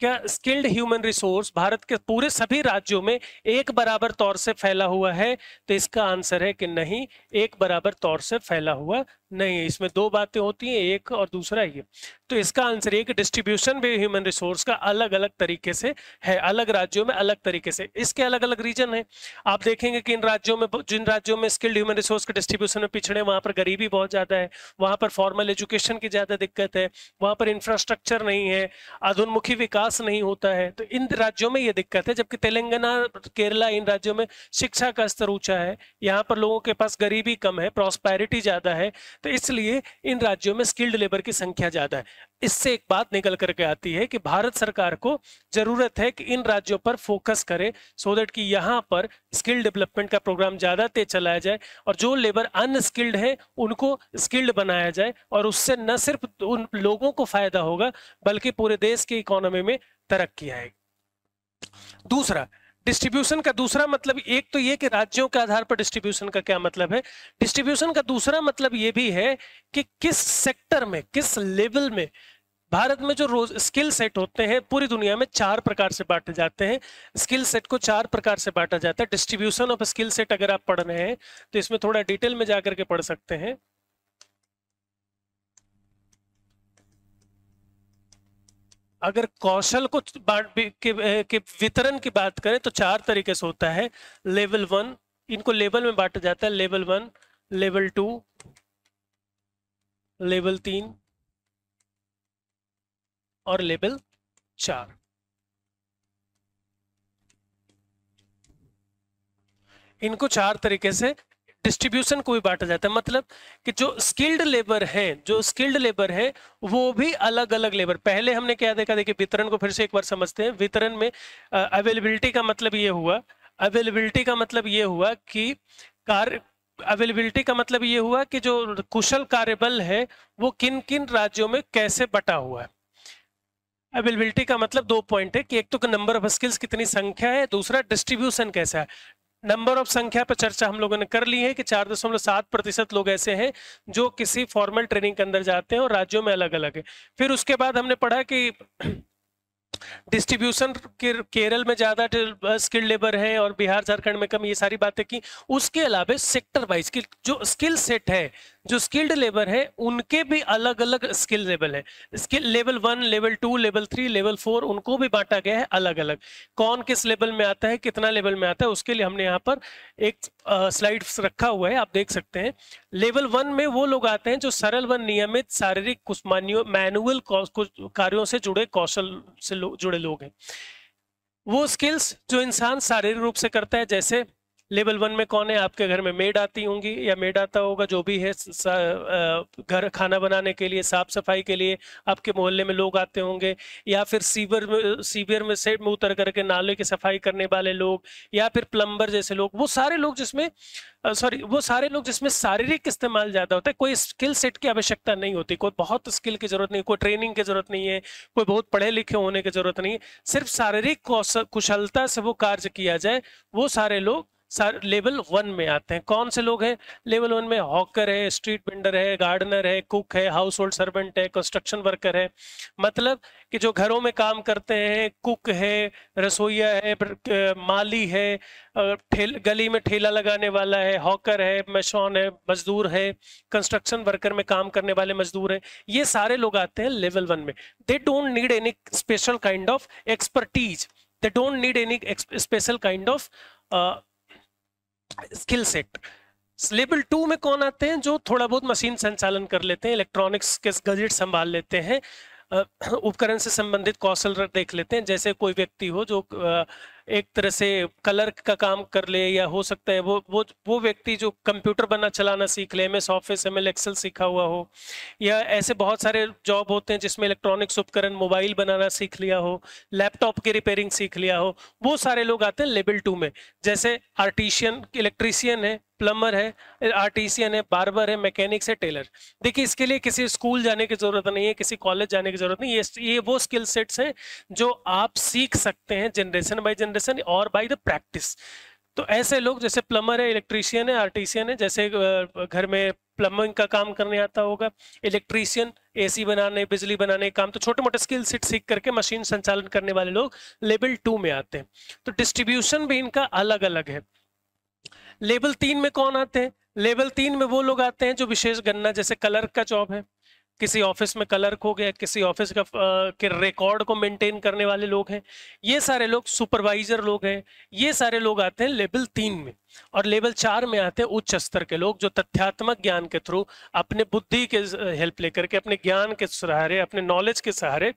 क्या स्किल्ड ह्यूमन रिसोर्स भारत के पूरे सभी राज्यों में एक बराबर तौर से फैला हुआ है तो इसका आंसर है कि नहीं एक बराबर तौर से फैला हुआ नहीं है इसमें दो बातें होती हैं एक और दूसरा ये तो इसका आंसर ये कि डिस्ट्रीब्यूशन भी ह्यूमन रिसोर्स का अलग अलग तरीके से है अलग राज्यों में अलग तरीके से इसके अलग अलग रीजन है आप देखेंगे कि इन राज्यों में जिन राज्यों में स्किल्ड ह्यूमन रिसोर्स के डिस्ट्रीब्यूशन में पिछड़े वहाँ पर गरीबी बहुत ज़्यादा है वहाँ पर फॉर्मल एजुकेशन की ज़्यादा दिक्कत है वहाँ पर इंफ्रास्ट्रक्चर नहीं है अधोन्मुखी विकास विकास नहीं होता है तो इन राज्यों में ये दिक्कत है जबकि तेलंगाना केरला इन राज्यों में शिक्षा का स्तर ऊंचा है यहाँ पर लोगों के पास गरीबी कम है प्रॉस्पैरिटी ज़्यादा है तो इसलिए इन राज्यों में स्किल्ड लेबर की संख्या ज़्यादा है इससे एक बात निकल करके आती है कि भारत सरकार को जरूरत है कि इन राज्यों पर फोकस करे सो देट कि यहाँ पर स्किल डेवलपमेंट का प्रोग्राम ज्यादा तेज चलाया जाए और जो लेबर अनस्किल्ड है उनको स्किल्ड बनाया जाए और उससे न सिर्फ उन लोगों को फायदा होगा बल्कि पूरे देश की इकोनॉमी में तरक्की आएगी दूसरा डिस्ट्रीब्यूशन का दूसरा मतलब एक तो ये कि राज्यों के आधार पर डिस्ट्रीब्यूशन का क्या मतलब है डिस्ट्रीब्यूशन का दूसरा मतलब ये भी है कि किस सेक्टर में किस लेवल में भारत में जो रोज स्किल सेट होते हैं पूरी दुनिया में चार प्रकार से बांटे जाते हैं स्किल सेट को चार प्रकार से बांटा जाता है डिस्ट्रीब्यूशन ऑफ स्किल सेट अगर आप पढ़ रहे हैं तो इसमें थोड़ा डिटेल में जाकर के पढ़ सकते हैं अगर कौशल को के, के वितरण की बात करें तो चार तरीके से होता है लेवल वन इनको लेवल में बांटा जाता है level one level two level तीन और लेवल चार इनको चार तरीके से डिस्ट्रीब्यूशन को भी बांटा जाता है मतलब कि जो स्किल्ड लेबर है जो स्किल्ड लेबर है वो भी अलग अलग लेबर पहले हमने क्या देखा देखिए वितरण को फिर से एक बार समझते हैं वितरण में अवेलेबिलिटी का मतलब ये हुआ अवेलेबिलिटी का मतलब ये हुआ कि कार्य अवेलेबिलिटी का मतलब ये हुआ कि जो कुशल कार्यबल है वो किन किन राज्यों में कैसे बटा हुआ है अवेलेबिलिटी का मतलब दो पॉइंट है कि एक तो नंबर ऑफ स्किल्स कितनी संख्या है दूसरा डिस्ट्रीब्यूशन कैसा है नंबर ऑफ संख्या पर चर्चा हम लोगों ने कर ली है कि चार दशमलव सात प्रतिशत लोग ऐसे हैं जो किसी फॉर्मल ट्रेनिंग के अंदर जाते हैं और राज्यों में अलग अलग है फिर उसके बाद हमने पढ़ा कि डिस्ट्रीब्यूशन के केरल में ज़्यादा स्किल लेबर है और बिहार झारखंड में कम ये सारी बातें की उसके अलावा सेक्टर वाइज की जो स्किल सेट है जो स्किल्ड लेबर है उनके भी अलग अलग स्किल लेवल है skill level one level two level three level four उनको भी बांटा गया है अलग अलग कौन किस लेवल में आता है कितना लेवल में आता है उसके लिए हमने यहाँ पर एक स्लाइड रखा हुआ है आप देख सकते हैं लेवल वन में वो लोग आते हैं जो सरल व नियमित शारीरिक कुछ मैनुअल कार्यों से जुड़े कौशल से लो, जुड़े लोग हैं वो स्किल्स जो इंसान शारीरिक रूप से करता है जैसे लेवल वन में कौन है आपके घर में मेड आती होंगी या मेड आता होगा जो भी है घर खाना बनाने के लिए साफ सफाई के लिए आपके मोहल्ले में लोग आते होंगे या फिर सीवर में सीवियर में सेट में उतर करके नाले की सफाई करने वाले लोग या फिर प्लम्बर जैसे लोग वो सारे लोग जिसमें सॉरी वो सारे लोग जिसमें शारीरिक इस्तेमाल ज़्यादा होता है कोई स्किल सेट की आवश्यकता नहीं होती कोई बहुत स्किल की ज़रूरत नहीं कोई ट्रेनिंग की ज़रूरत नहीं है कोई बहुत पढ़े लिखे होने की ज़रूरत नहीं है सिर्फ शारीरिक कुशलता से वो कार्य किया जाए वो सारे लोग सर लेवल वन में आते हैं कौन से लोग हैं लेवल वन में हॉकर है स्ट्रीट बेंडर है गार्डनर है कुक है हाउस होल्ड सर्वेंट है कंस्ट्रक्शन वर्कर है मतलब कि जो घरों में काम करते हैं कुक है रसोईया है माली है ठेल गली में ठेला लगाने वाला है हॉकर है मशौन है मजदूर है कंस्ट्रक्शन वर्कर में काम करने वाले मजदूर हैं ये सारे लोग आते हैं लेवल वन में they don't need any special kind of expertise they don't need any special kind of skill set level two में कौन आते हैं जो थोड़ा बहुत मशीन संचालन कर लेते हैं इलेक्ट्रॉनिक्स के गजेट संभाल लेते हैं उपकरण से संबंधित कौशल देख लेते हैं जैसे कोई व्यक्ति हो जो एक तरह से कलर का काम कर ले या हो सकता है वो वो वो व्यक्ति जो कंप्यूटर बना चलाना सीख ले M S office M L Excel सीखा हुआ हो या ऐसे बहुत सारे जॉब होते हैं जिसमें इलेक्ट्रॉनिक्स उपकरण मोबाइल बनाना सीख लिया हो लैपटॉप की रिपेयरिंग सीख लिया हो वो सारे लोग आते हैं लेवल टू में जैसे आर्टिशियन इलेक्ट्रीशियन है प्लम्बर है आर्टिसियन है बार्बर है मैकेनिक्स है टेलर देखिए इसके लिए किसी स्कूल जाने की ज़रूरत नहीं है किसी कॉलेज जाने की ज़रूरत नहीं ये ये वो स्किल सेट्स हैं जो आप सीख सकते हैं जनरेशन बाय जनरेशन और बाय द प्रैक्टिस तो ऐसे लोग जैसे प्लम्बर है इलेक्ट्रीशियन है आर्टिसियन है जैसे घर में प्लम्बिंग का काम करने आता होगा इलेक्ट्रीशियन एसी बनाने बिजली बनाने काम तो छोटे मोटे स्किल सेट सीख करके मशीन संचालन करने वाले लोग लेवल टू में आते हैं तो डिस्ट्रीब्यूशन भी इनका अलग अलग है लेवल तीन में कौन आते हैं लेवल तीन में वो लोग आते हैं जो विशेष गणना जैसे कलर का जॉब है किसी ऑफिस में कलर हो गया किसी ऑफिस का आ, के रिकॉर्ड को मेंटेन करने वाले लोग हैं ये सारे लोग सुपरवाइजर लोग हैं ये सारे लोग आते हैं लेवल तीन में और लेवल चार में आते हैं उच्च स्तर के लोग जो तथ्यात्मक ज्ञान के थ्रू अपने बुद्धि के हेल्प लेकर के अपने ज्ञान के सहारे अपने नॉलेज के सहारे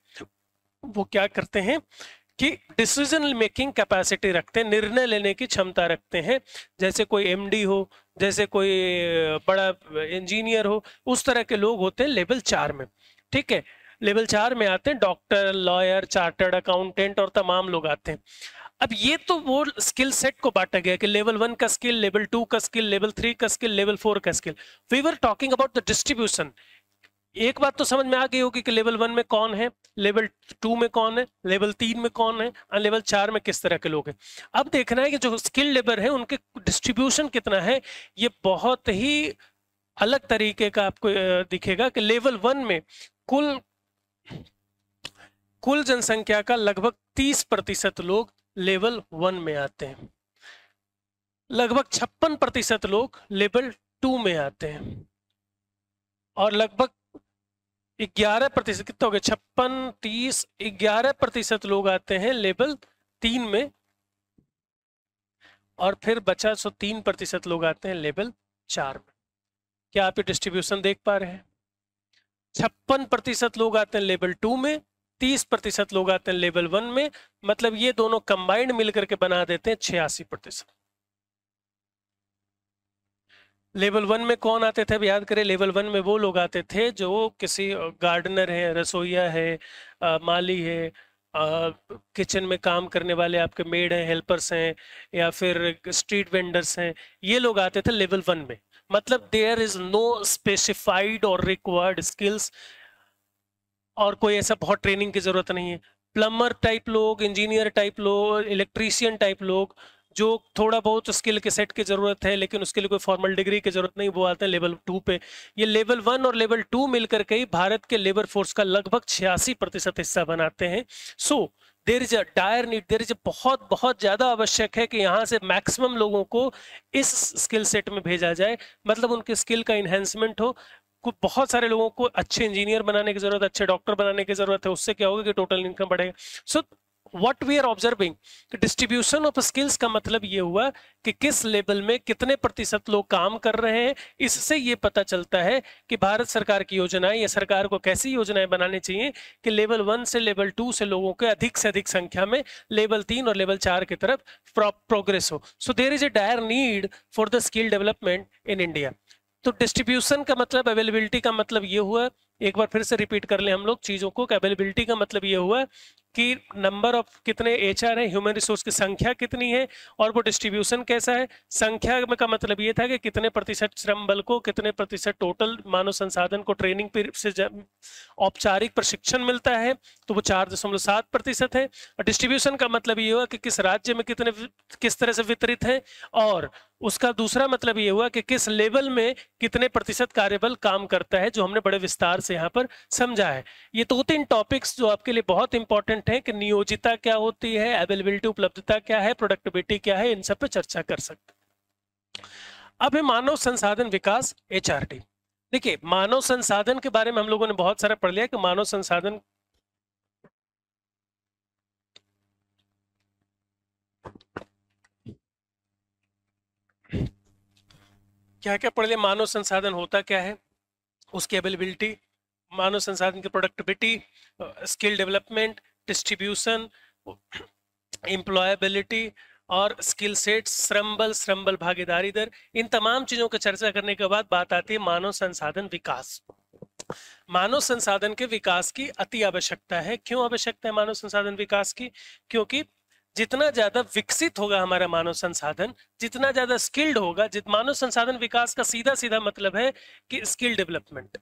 वो क्या करते हैं कि डिसीजन मेकिंग कैपेसिटी रखते हैं निर्णय लेने की क्षमता रखते हैं जैसे कोई एमडी हो जैसे कोई बड़ा इंजीनियर हो उस तरह के लोग होते हैं लेवल चार में ठीक है लेवल चार में आते हैं डॉक्टर लॉयर चार्टर्ड अकाउंटेंट और तमाम लोग आते हैं अब ये तो वो स्किल सेट को बांटा गया कि लेवल वन का स्किल लेवल टू का स्किल लेवल थ्री का स्किल लेवल फोर का skill we were talking about the distribution एक बात तो समझ में आ गई होगी कि लेवल वन में कौन है लेवल टू में कौन है लेवल तीन में कौन है और लेवल चार में किस तरह के लोग हैं अब देखना है कि जो स्किल लेबर है उनके डिस्ट्रीब्यूशन कितना है ये बहुत ही अलग तरीके का आपको दिखेगा कि लेवल वन में कुल कुल जनसंख्या का लगभग तीस प्रतिशत लोग लेवल वन में आते हैं लगभग छप्पन प्रतिशत लोग लेवल टू में आते हैं और लगभग ग्यारह प्रतिशत कितना हो गया छप्पन तीस ग्यारह प्रतिशत लोग आते हैं लेवल तीन में और फिर बचा सो तीन प्रतिशत लोग आते हैं लेवल चार में क्या आप ये डिस्ट्रीब्यूशन देख पा रहे हैं छप्पन प्रतिशत लोग आते हैं लेवल टू में तीस प्रतिशत लोग आते हैं लेवल वन में मतलब ये दोनों कंबाइंड मिलकर के बना देते हैं छियासी प्रतिशत लेवल वन में कौन आते थे अब याद करें लेवल वन में वो लोग आते थे जो किसी गार्डनर है रसोईया है आ, माली है किचन में काम करने वाले आपके मेड हैं हेल्पर्स हैं या फिर स्ट्रीट वेंडर्स हैं ये लोग आते थे लेवल वन में मतलब देयर इज नो स्पेसिफाइड और रिक्वायर्ड स्किल्स और कोई ऐसा बहुत ट्रेनिंग की जरूरत नहीं है प्लम्बर टाइप लोग इंजीनियर टाइप लोग इलेक्ट्रीशियन टाइप लोग जो थोड़ा बहुत स्किल के सेट की जरूरत है लेकिन उसके लिए कोई फॉर्मल डिग्री की जरूरत नहीं वो आते हैं लेवल टू पे ये लेवल वन और लेवल टू मिलकर के भारत के लेबर फोर्स का लगभग छियासी प्रतिशत हिस्सा बनाते हैं so so, there is a dire need there is बहुत बहुत ज़्यादा आवश्यक है कि यहाँ से मैक्सिमम लोगों को इस स्किल सेट में भेजा जाए मतलब उनके स्किल का इन्हेंसमेंट हो को बहुत सारे लोगों को अच्छे इंजीनियर बनाने की जरूरत है अच्छे डॉक्टर बनाने की जरूरत है उससे क्या होगा कि टोटल इनकम बढ़ेगा so so, what we are observing distribution of skills का मतलब ये हुआ कि किस लेवल में कितने प्रतिशत लोग काम कर रहे हैं इससे ये पता चलता है कि भारत सरकार की योजनाएं या सरकार को कैसी योजनाएं बनानी चाहिए कि लेवल वन से लेवल टू से लोगों के अधिक से अधिक संख्या में लेवल तीन और लेवल चार की तरफ प्रोग्रेस हो so there is a dire need for the skill development in India तो डिस्ट्रीब्यूशन का मतलब अवेलेबिलिटी का मतलब ये हुआ एक बार फिर से रिपीट कर ले हम लोग चीज़ों को अवेलेबिलिटी का मतलब ये हुआ कि नंबर ऑफ कितने एच आर है ह्यूमन रिसोर्स की संख्या कितनी है और वो डिस्ट्रीब्यूशन कैसा है संख्या में का मतलब ये था कि कितने प्रतिशत श्रम बल को कितने प्रतिशत टोटल मानव संसाधन को ट्रेनिंग से औपचारिक प्रशिक्षण मिलता है तो वो चार दशमलव सात प्रतिशत है और डिस्ट्रीब्यूशन का मतलब ये हुआ कि किस राज्य में कितने किस तरह से वितरित है और उसका दूसरा मतलब ये हुआ कि किस लेवल में कितने प्रतिशत कार्यबल काम करता है जो हमने बड़े विस्तार से यहाँ पर समझा है ये दो तो तीन टॉपिक्स जो आपके लिए बहुत इंपॉर्टेंट इंपॉर्टेंट है कि नियोजिता क्या होती है अवेलेबिलिटी उपलब्धता क्या है प्रोडक्टिविटी क्या है इन सब पे चर्चा कर सकते अब है मानव संसाधन विकास एच देखिए मानव संसाधन के बारे में हम लोगों ने बहुत सारा पढ़ लिया कि मानव संसाधन क्या क्या पढ़ लिया मानव संसाधन होता क्या है उसकी अवेलेबिलिटी मानव संसाधन की productivity skill development distribution employability और स्किल सेट श्रम बल श्रम बल भागीदारी दर इन तमाम चीजों का चर्चा करने के बाद बात आती है मानव संसाधन विकास मानव संसाधन के विकास की अति आवश्यकता है क्यों आवश्यकता है मानव संसाधन विकास की क्योंकि जितना ज्यादा विकसित होगा हमारा मानव संसाधन जितना ज्यादा स्किल्ड होगा जित मानव संसाधन विकास का सीधा सीधा मतलब है कि स्किल डेवलपमेंट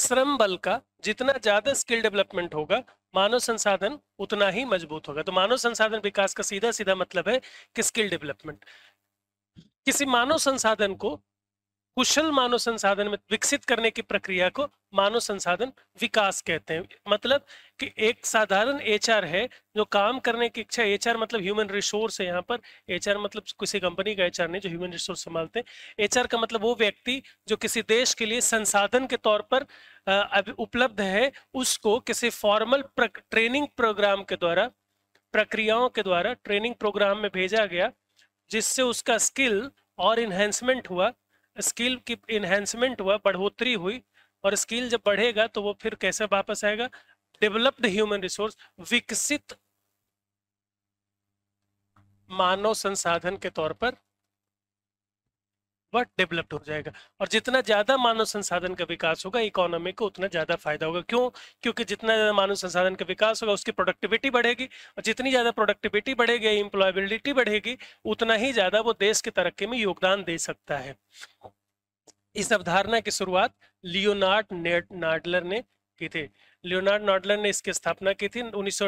श्रम बल का जितना ज्यादा स्किल डेवलपमेंट होगा मानव संसाधन उतना ही मजबूत होगा तो मानव संसाधन विकास का सीधा सीधा मतलब है कि स्किल डेवलपमेंट किसी मानव संसाधन को कुशल मानव संसाधन में विकसित करने की प्रक्रिया को मानव संसाधन विकास कहते हैं मतलब कि एक साधारण एचआर है जो काम करने की इच्छा एचआर मतलब ह्यूमन रिसोर्स है यहाँ पर एचआर मतलब किसी कंपनी का एचआर नहीं जो ह्यूमन रिसोर्स संभालते हैं एचआर का मतलब वो व्यक्ति जो किसी देश के लिए संसाधन के तौर पर उपलब्ध है उसको किसी फॉर्मल ट्रेनिंग प्रोग्राम के द्वारा प्रक्रियाओं के द्वारा ट्रेनिंग प्रोग्राम में भेजा गया जिससे उसका स्किल और इन्हेंसमेंट हुआ स्किल की इन्हेंसमेंट हुआ बढ़ोतरी हुई और स्किल जब बढ़ेगा तो वो फिर कैसे वापस आएगा डेवलप्ड ह्यूमन रिसोर्स विकसित मानव संसाधन के तौर पर वह डेवलप्ड हो जाएगा और जितना ज़्यादा मानव संसाधन का विकास होगा इकोनॉमी को उतना ज़्यादा फायदा होगा क्यों क्योंकि जितना ज़्यादा मानव संसाधन का विकास होगा उसकी प्रोडक्टिविटी बढ़ेगी और जितनी ज़्यादा प्रोडक्टिविटी बढ़ेगी इंप्लॉयबिलिटी बढ़ेगी उतना ही ज़्यादा वो देश की तरक्की में योगदान दे सकता है इस अवधारणा की शुरुआत लियोनार्ड नेडलर ने की थी लियोनार्ड नॉडलर ने इसकी स्थापना की थी उन्नीस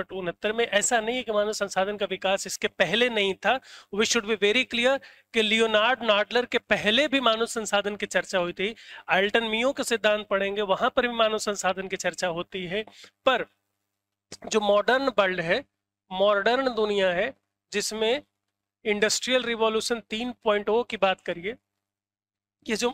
में ऐसा नहीं है कि मानव संसाधन का विकास इसके पहले नहीं था we should be very clear कि लियोनार्ड नॉडलर के पहले भी मानव संसाधन की चर्चा हुई थी अल्टन मियो के सिद्धांत पढ़ेंगे वहां पर भी मानव संसाधन की चर्चा होती है पर जो मॉडर्न वर्ल्ड है मॉडर्न दुनिया है जिसमें इंडस्ट्रियल रिवॉल्यूशन तीन की बात करिए ये जो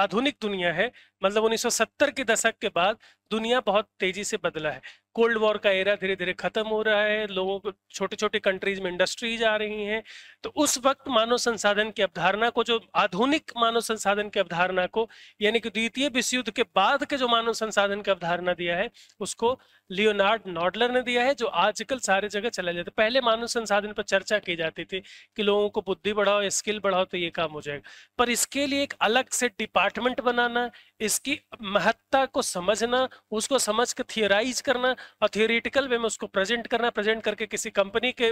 आधुनिक दुनिया है मतलब 1970 के दशक के बाद दुनिया बहुत तेजी से बदला है कोल्ड वॉर का एरा धीरे धीरे खत्म हो रहा है लोगों को छोटे छोटे कंट्रीज में इंडस्ट्रीज आ रही हैं तो उस वक्त मानव संसाधन की अवधारणा को जो आधुनिक मानव संसाधन की अवधारणा को यानी कि द्वितीय विश्व युद्ध के बाद के जो मानव संसाधन की अवधारणा दिया है उसको लियोनार्ड नॉडलर ने दिया है जो आजकल सारे जगह चला जाता है पहले मानव संसाधन पर चर्चा की जाती थी कि लोगों को बुद्धि बढ़ाओ स्किल बढ़ाओ तो ये काम हो जाएगा पर इसके लिए एक अलग से डिपार्टमेंट बनाना इसकी महत्ता को समझना उसको समझ कर थियोराइज करना और थियोरिटिकल वे में उसको प्रेजेंट करना प्रेजेंट करके किसी कंपनी के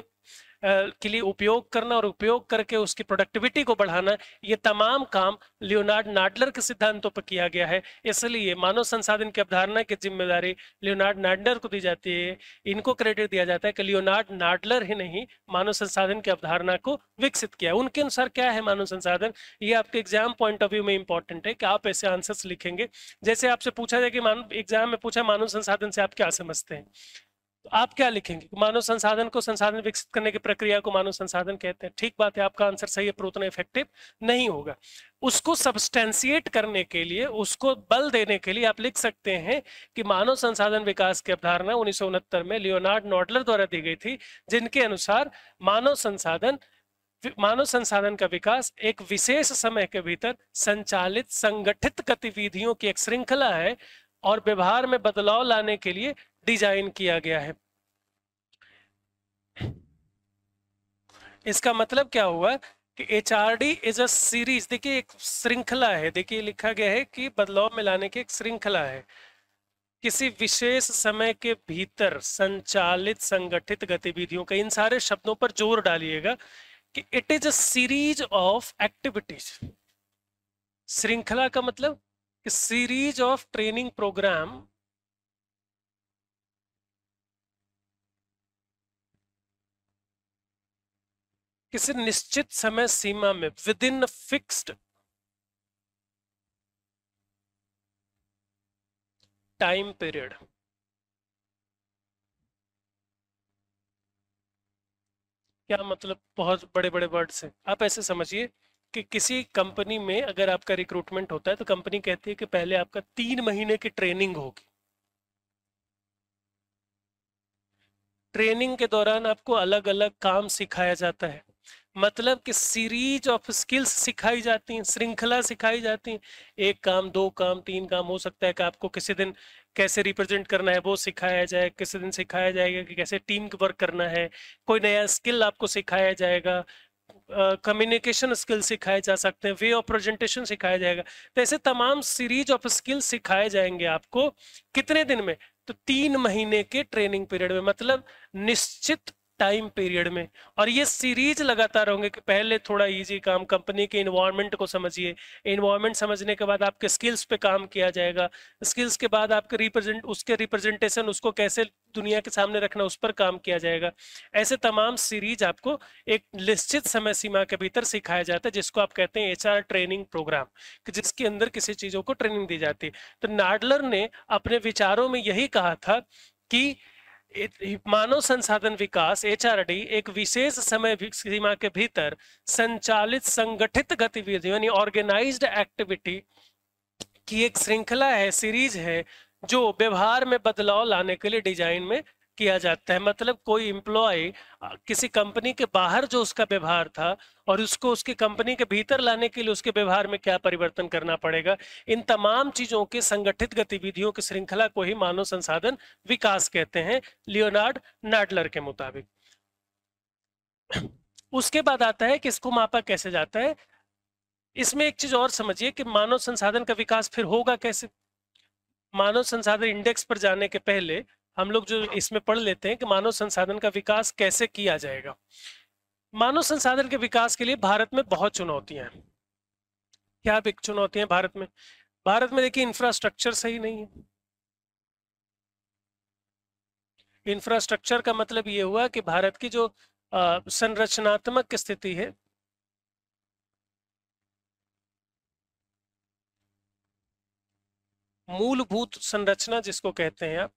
के लिए उपयोग करना और उपयोग करके उसकी प्रोडक्टिविटी को बढ़ाना ये तमाम काम लियोनार्ड नाडलर के सिद्धांतों पर किया गया है इसलिए मानव संसाधन की अवधारणा की जिम्मेदारी लियोनार्ड नाडलर को दी जाती है इनको क्रेडिट दिया जाता है कि लियोनार्ड नाडलर ही नहीं मानव संसाधन की अवधारणा को विकसित किया उनके अनुसार क्या है मानव संसाधन ये आपके एग्जाम पॉइंट ऑफ व्यू में इंपॉर्टेंट है कि आप ऐसे आंसर्स लिखेंगे जैसे आपसे पूछा जाए कि एग्जाम में पूछा मानव संसाधन से आप क्या समझते हैं तो आप क्या लिखेंगे मानव संसाधन को संसाधन विकसित करने की प्रक्रिया को मानव संसाधन कहते हैं ठीक बात है आपका आंसर सही है पर उतना इफेक्टिव नहीं होगा उसको सब्सटेंशिएट करने के लिए उसको बल देने के लिए आप लिख सकते हैं कि मानव संसाधन विकास की अवधारणा उन्नीस में लियोनार्ड नोडलर द्वारा दी गई थी जिनके अनुसार मानव संसाधन मानव संसाधन का विकास एक विशेष समय के भीतर संचालित संगठित गतिविधियों की एक श्रृंखला है और व्यवहार में बदलाव लाने के लिए डिजाइन किया गया है इसका मतलब क्या हुआ कि H R D is a series देखिए एक श्रृंखला है देखिए लिखा गया है कि बदलाव में लाने की एक श्रृंखला है किसी विशेष समय के भीतर संचालित संगठित गतिविधियों का इन सारे शब्दों पर जोर डालिएगा कि it is a series of activities श्रृंखला का मतलब कि सीरीज ऑफ ट्रेनिंग प्रोग्राम किसी निश्चित समय सीमा में within fixed time period क्या मतलब बहुत बड़े बड़े वर्ड से आप ऐसे समझिए कि किसी कंपनी में अगर आपका रिक्रूटमेंट होता है तो कंपनी कहती है कि पहले आपका तीन महीने की ट्रेनिंग होगी ट्रेनिंग के दौरान आपको अलग अलग काम सिखाया जाता है मतलब कि सीरीज ऑफ स्किल्स सिखाई जाती हैं श्रृंखला सिखाई जाती है एक काम दो काम तीन काम हो सकता है कि आपको किसी दिन कैसे रिप्रेजेंट करना है वो सिखाया जाए किसी दिन सिखाया जाएगा कि कैसे टीम वर्क करना है कोई नया स्किल आपको सिखाया जाएगा कम्युनिकेशन स्किल सिखाए जा सकते हैं वे ऑफ प्रेजेंटेशन सिखाया जाएगा तो ऐसे तमाम सीरीज ऑफ स्किल सिखाए जाएंगे आपको कितने दिन में तो तीन महीने के ट्रेनिंग पीरियड में मतलब निश्चित टाइम पीरियड में और ये सीरीज लगातार होंगे कि पहले थोड़ा इजी काम कंपनी के इन्वायरमेंट को समझिए इन्वायरमेंट समझने के बाद आपके स्किल्स पे काम किया जाएगा स्किल्स के बाद आपके रिप्रेजेंट उसके रिप्रेजेंटेशन उसको कैसे दुनिया के सामने रखना उस पर काम किया जाएगा ऐसे तमाम सीरीज आपको एक निश्चित समय सीमा के भीतर सिखाया जाता है जिसको आप कहते हैं एचआर ट्रेनिंग प्रोग्राम कि जिसके अंदर किसी चीजों को ट्रेनिंग दी जाती है तो नाडलर ने अपने विचारों में यही कहा था कि मानव संसाधन विकास एच एक विशेष समय सीमा के भीतर संचालित संगठित गतिविधि यानी ऑर्गेनाइज्ड एक्टिविटी की एक श्रृंखला है सीरीज है जो व्यवहार में बदलाव लाने के लिए डिजाइन में किया जाता है मतलब कोई इम्प्लॉय किसी कंपनी के बाहर जो उसका व्यवहार था और उसको उसकी कंपनी के भीतर लाने के लिए उसके व्यवहार में क्या परिवर्तन करना पड़ेगा इन तमाम चीजों के संगठित गतिविधियों की श्रृंखला को ही मानव संसाधन विकास कहते हैं लियोनार्ड नाडलर के मुताबिक उसके बाद आता है कि इसको मापा कैसे जाता है इसमें एक चीज और समझिए कि मानव संसाधन का विकास फिर होगा कैसे मानव संसाधन इंडेक्स पर जाने के पहले हम लोग जो इसमें पढ़ लेते हैं कि मानव संसाधन का विकास कैसे किया जाएगा मानव संसाधन के विकास के लिए भारत में बहुत चुनौतियां हैं क्या चुनौती है भारत में भारत में देखिए इंफ्रास्ट्रक्चर सही नहीं है इंफ्रास्ट्रक्चर का मतलब ये हुआ कि भारत की जो संरचनात्मक स्थिति है मूलभूत संरचना जिसको कहते हैं आप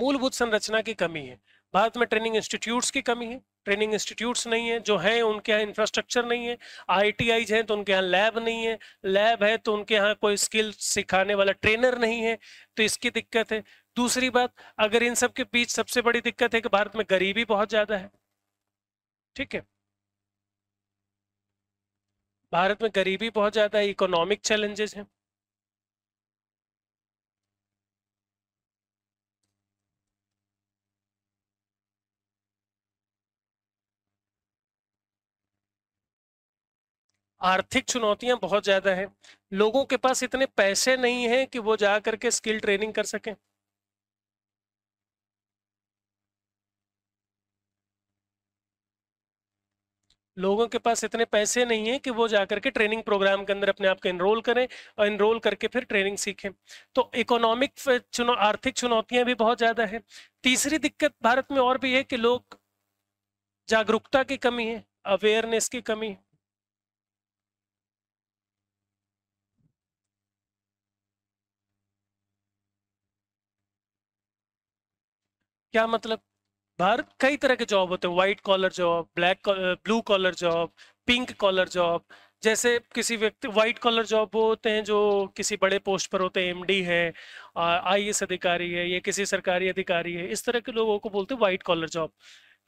मूलभूत संरचना की कमी है भारत में ट्रेनिंग इंस्टीट्यूट्स की कमी है ट्रेनिंग इंस्टीट्यूट्स नहीं है जो हैं उनके यहाँ इंफ्रास्ट्रक्चर नहीं है आईटीआईज हैं तो उनके यहाँ लैब नहीं है लैब है तो उनके यहाँ कोई स्किल सिखाने वाला ट्रेनर नहीं है तो इसकी दिक्कत है दूसरी बात अगर इन सब के बीच सबसे बड़ी दिक्कत है कि भारत में गरीबी बहुत ज़्यादा है ठीक है भारत में गरीबी बहुत ज़्यादा है इकोनॉमिक चैलेंजेस हैं आर्थिक चुनौतियां बहुत ज़्यादा है लोगों के पास इतने पैसे नहीं है कि वो जा करके स्किल ट्रेनिंग कर सकें लोगों के पास इतने पैसे नहीं है कि वो जाकर के ट्रेनिंग प्रोग्राम के अंदर अपने आप को इनरोल करें और इनरोल करके फिर ट्रेनिंग सीखें तो इकोनॉमिक चुनौ आर्थिक चुनौतियां भी बहुत ज़्यादा है तीसरी दिक्कत भारत में और भी है कि लोग जागरूकता की कमी है अवेयरनेस की कमी है क्या मतलब भारत कई तरह के जॉब होते हैं white collar job black blue collar job pink collar job जैसे किसी व्यक्ति व्हाइट कॉलर जॉब वो होते हैं जो किसी बड़े पोस्ट पर होते हैं एमडी है आई एस अधिकारी है या किसी सरकारी अधिकारी है इस तरह के लोगों को बोलते हैं व्हाइट कॉलर जॉब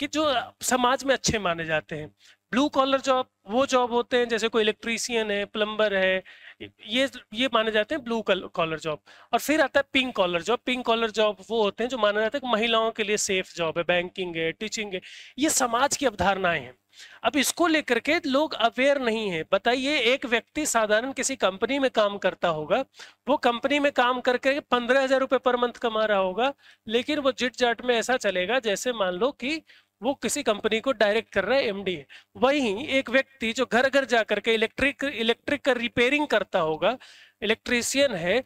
कि जो समाज में अच्छे माने जाते हैं ब्लू कॉलर जॉब वो जॉब होते हैं जैसे कोई इलेक्ट्रीसियन है प्लम्बर है ये ये माने जाते हैं ब्लू कॉलर जॉब और फिर आता है pink collar job pink collar job वो होते हैं जो माना जाता है कि महिलाओं के लिए सेफ जॉब है बैंकिंग है टीचिंग है ये समाज की अवधारणाएं हैं अब इसको लेकर के लोग अवेयर नहीं है बताइए एक व्यक्ति साधारण किसी कंपनी में काम करता होगा वो कंपनी में काम करके पंद्रह हजार रुपए पर मंथ कमा रहा होगा लेकिन वो जिट जाट में ऐसा चलेगा जैसे मान लो कि वो किसी कंपनी को डायरेक्ट कर रहा है एमडी वहीं एक व्यक्ति जो घर घर जा करके इलेक्ट्रिक इलेक्ट्रिक का रिपेयरिंग करता होगा इलेक्ट्रीशियन है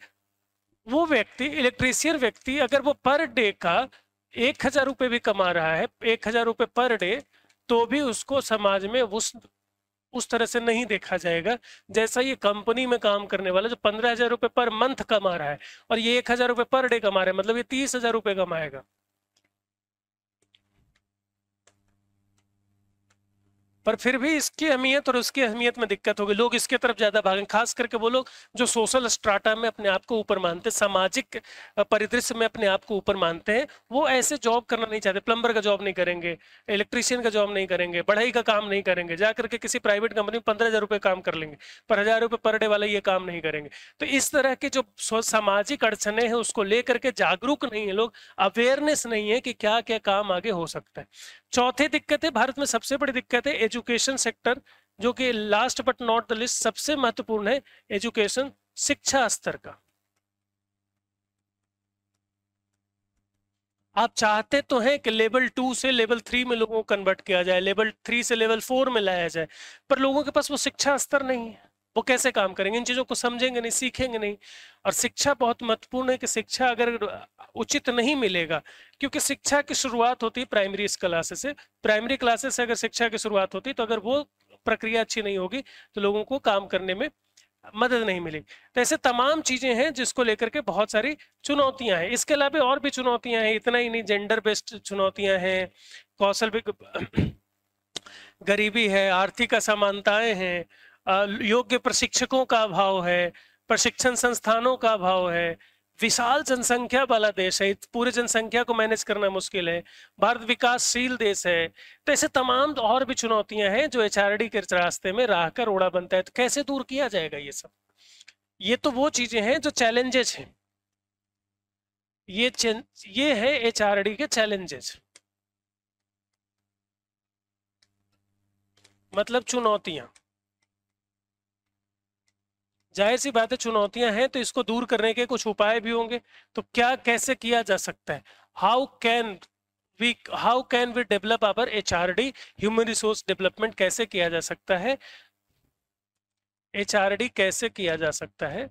वो व्यक्ति इलेक्ट्रीशियन व्यक्ति अगर वो पर डे का एक हजार रुपये भी कमा रहा है एक हजार रुपये पर डे तो भी उसको समाज में उस उस तरह से नहीं देखा जाएगा जैसा ये कंपनी में काम करने वाला जो पंद्रह हजार रुपये पर मंथ कमा रहा है और ये एक हजार रुपये पर डे कमा रहा है मतलब ये तीस हजार रुपये कमाएगा पर फिर भी इसकी अहमियत और उसकी अहमियत में दिक्कत होगी लोग इसके तरफ ज़्यादा भागें खास करके वो लोग जो सोशल स्ट्राटा में अपने आप को ऊपर मानते सामाजिक परिदृश्य में अपने आप को ऊपर मानते हैं वो ऐसे जॉब करना नहीं चाहते प्लम्बर का जॉब नहीं करेंगे इलेक्ट्रीशियन का जॉब नहीं करेंगे बढ़ाई का काम नहीं करेंगे जा करके किसी प्राइवेट कंपनी में पंद्रह हज़ार रुपये काम कर लेंगे पर हज़ार रुपये पर डे वाला ये काम नहीं करेंगे तो इस तरह के जो सामाजिक अड़चने हैं उसको लेकर के जागरूक नहीं है लोग अवेयरनेस नहीं है कि क्या क्या काम आगे हो सकता है चौथे दिक्कत है भारत में सबसे बड़ी दिक्कत है एजुकेशन सेक्टर जो कि last but not the list सबसे महत्वपूर्ण है एजुकेशन शिक्षा स्तर का आप चाहते तो हैं कि लेवल टू से लेवल थ्री में लोगों को कन्वर्ट किया जाए लेवल थ्री से लेवल फोर में लाया जाए पर लोगों के पास वो शिक्षा स्तर नहीं है वो कैसे काम करेंगे इन चीज़ों को समझेंगे नहीं सीखेंगे नहीं और शिक्षा बहुत महत्वपूर्ण है कि शिक्षा अगर उचित नहीं मिलेगा क्योंकि शिक्षा की शुरुआत होती है प्राइमरी क्लासेस से प्राइमरी क्लासेस से अगर शिक्षा की शुरुआत होती तो अगर वो प्रक्रिया अच्छी नहीं होगी तो लोगों को काम करने में मदद नहीं मिलेगी तो ऐसे तमाम चीजें हैं जिसको लेकर के बहुत सारी चुनौतियां हैं इसके अलावा और भी चुनौतियां हैं इतना ही नहीं जेंडर बेस्ड चुनौतियां हैं कौशल भी *clears throat* गरीबी है आर्थिक असमानताएं हैं योग्य प्रशिक्षकों का अभाव है प्रशिक्षण संस्थानों का अभाव है विशाल जनसंख्या वाला देश है पूरे जनसंख्या को मैनेज करना मुश्किल है भारत विकासशील देश है तो ऐसे तमाम तो और भी चुनौतियां हैं जो एच के रास्ते में राह का रोड़ा बनता है तो कैसे दूर किया जाएगा ये सब ये तो वो चीजें हैं जो चैलेंजेस हैं ये ये है एच के चैलेंजेस मतलब चुनौतियां जाहिर सी बातें चुनौतियां हैं तो इसको दूर करने के कुछ उपाय भी होंगे तो क्या कैसे किया जा सकता है how can we how can we develop our H R D human resource development कैसे किया जा सकता है एच आर डी कैसे किया जा सकता है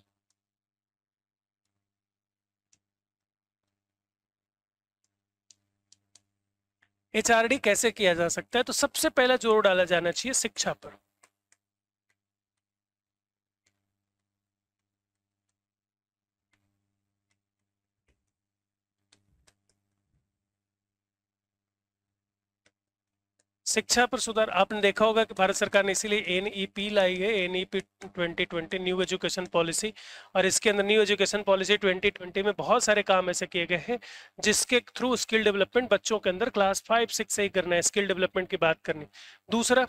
एच आर डी कैसे किया जा सकता है तो सबसे पहला जोर डाला जाना चाहिए शिक्षा पर शिक्षा पर सुधार आपने देखा होगा कि भारत सरकार ने इसीलिए एन ई पी लाई है N E P twenty twenty new education policy और इसके अंदर new education policy twenty twenty में बहुत सारे काम ऐसे किए गए हैं जिसके थ्रू स्किल डेवलपमेंट बच्चों के अंदर क्लास फाइव सिक्स से ही करना है स्किल डेवलपमेंट की बात करनी दूसरा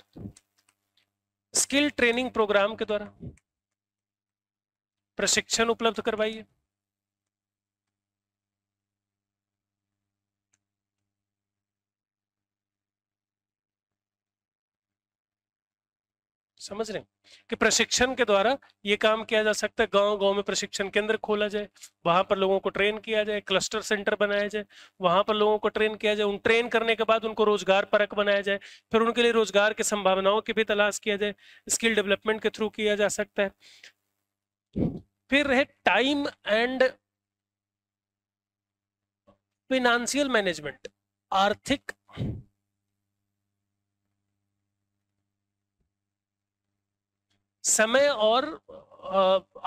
स्किल ट्रेनिंग प्रोग्राम के द्वारा प्रशिक्षण उपलब्ध करवाइए समझ रहे हैं कि प्रशिक्षण के द्वारा ये काम किया जा सकता है गांव गांव में प्रशिक्षण केंद्र खोला जाए वहां पर लोगों को ट्रेन किया जाए क्लस्टर सेंटर बनाया जाए वहां पर लोगों को ट्रेन किया जाए उन ट्रेन करने के बाद उनको रोजगार परक बनाया जाए फिर उनके लिए रोजगार की संभावनाओं की भी तलाश किया जाए स्किल डेवलपमेंट के थ्रू किया जा सकता है फिर रहे टाइम एंड फिनेंशियल मैनेजमेंट आर्थिक समय और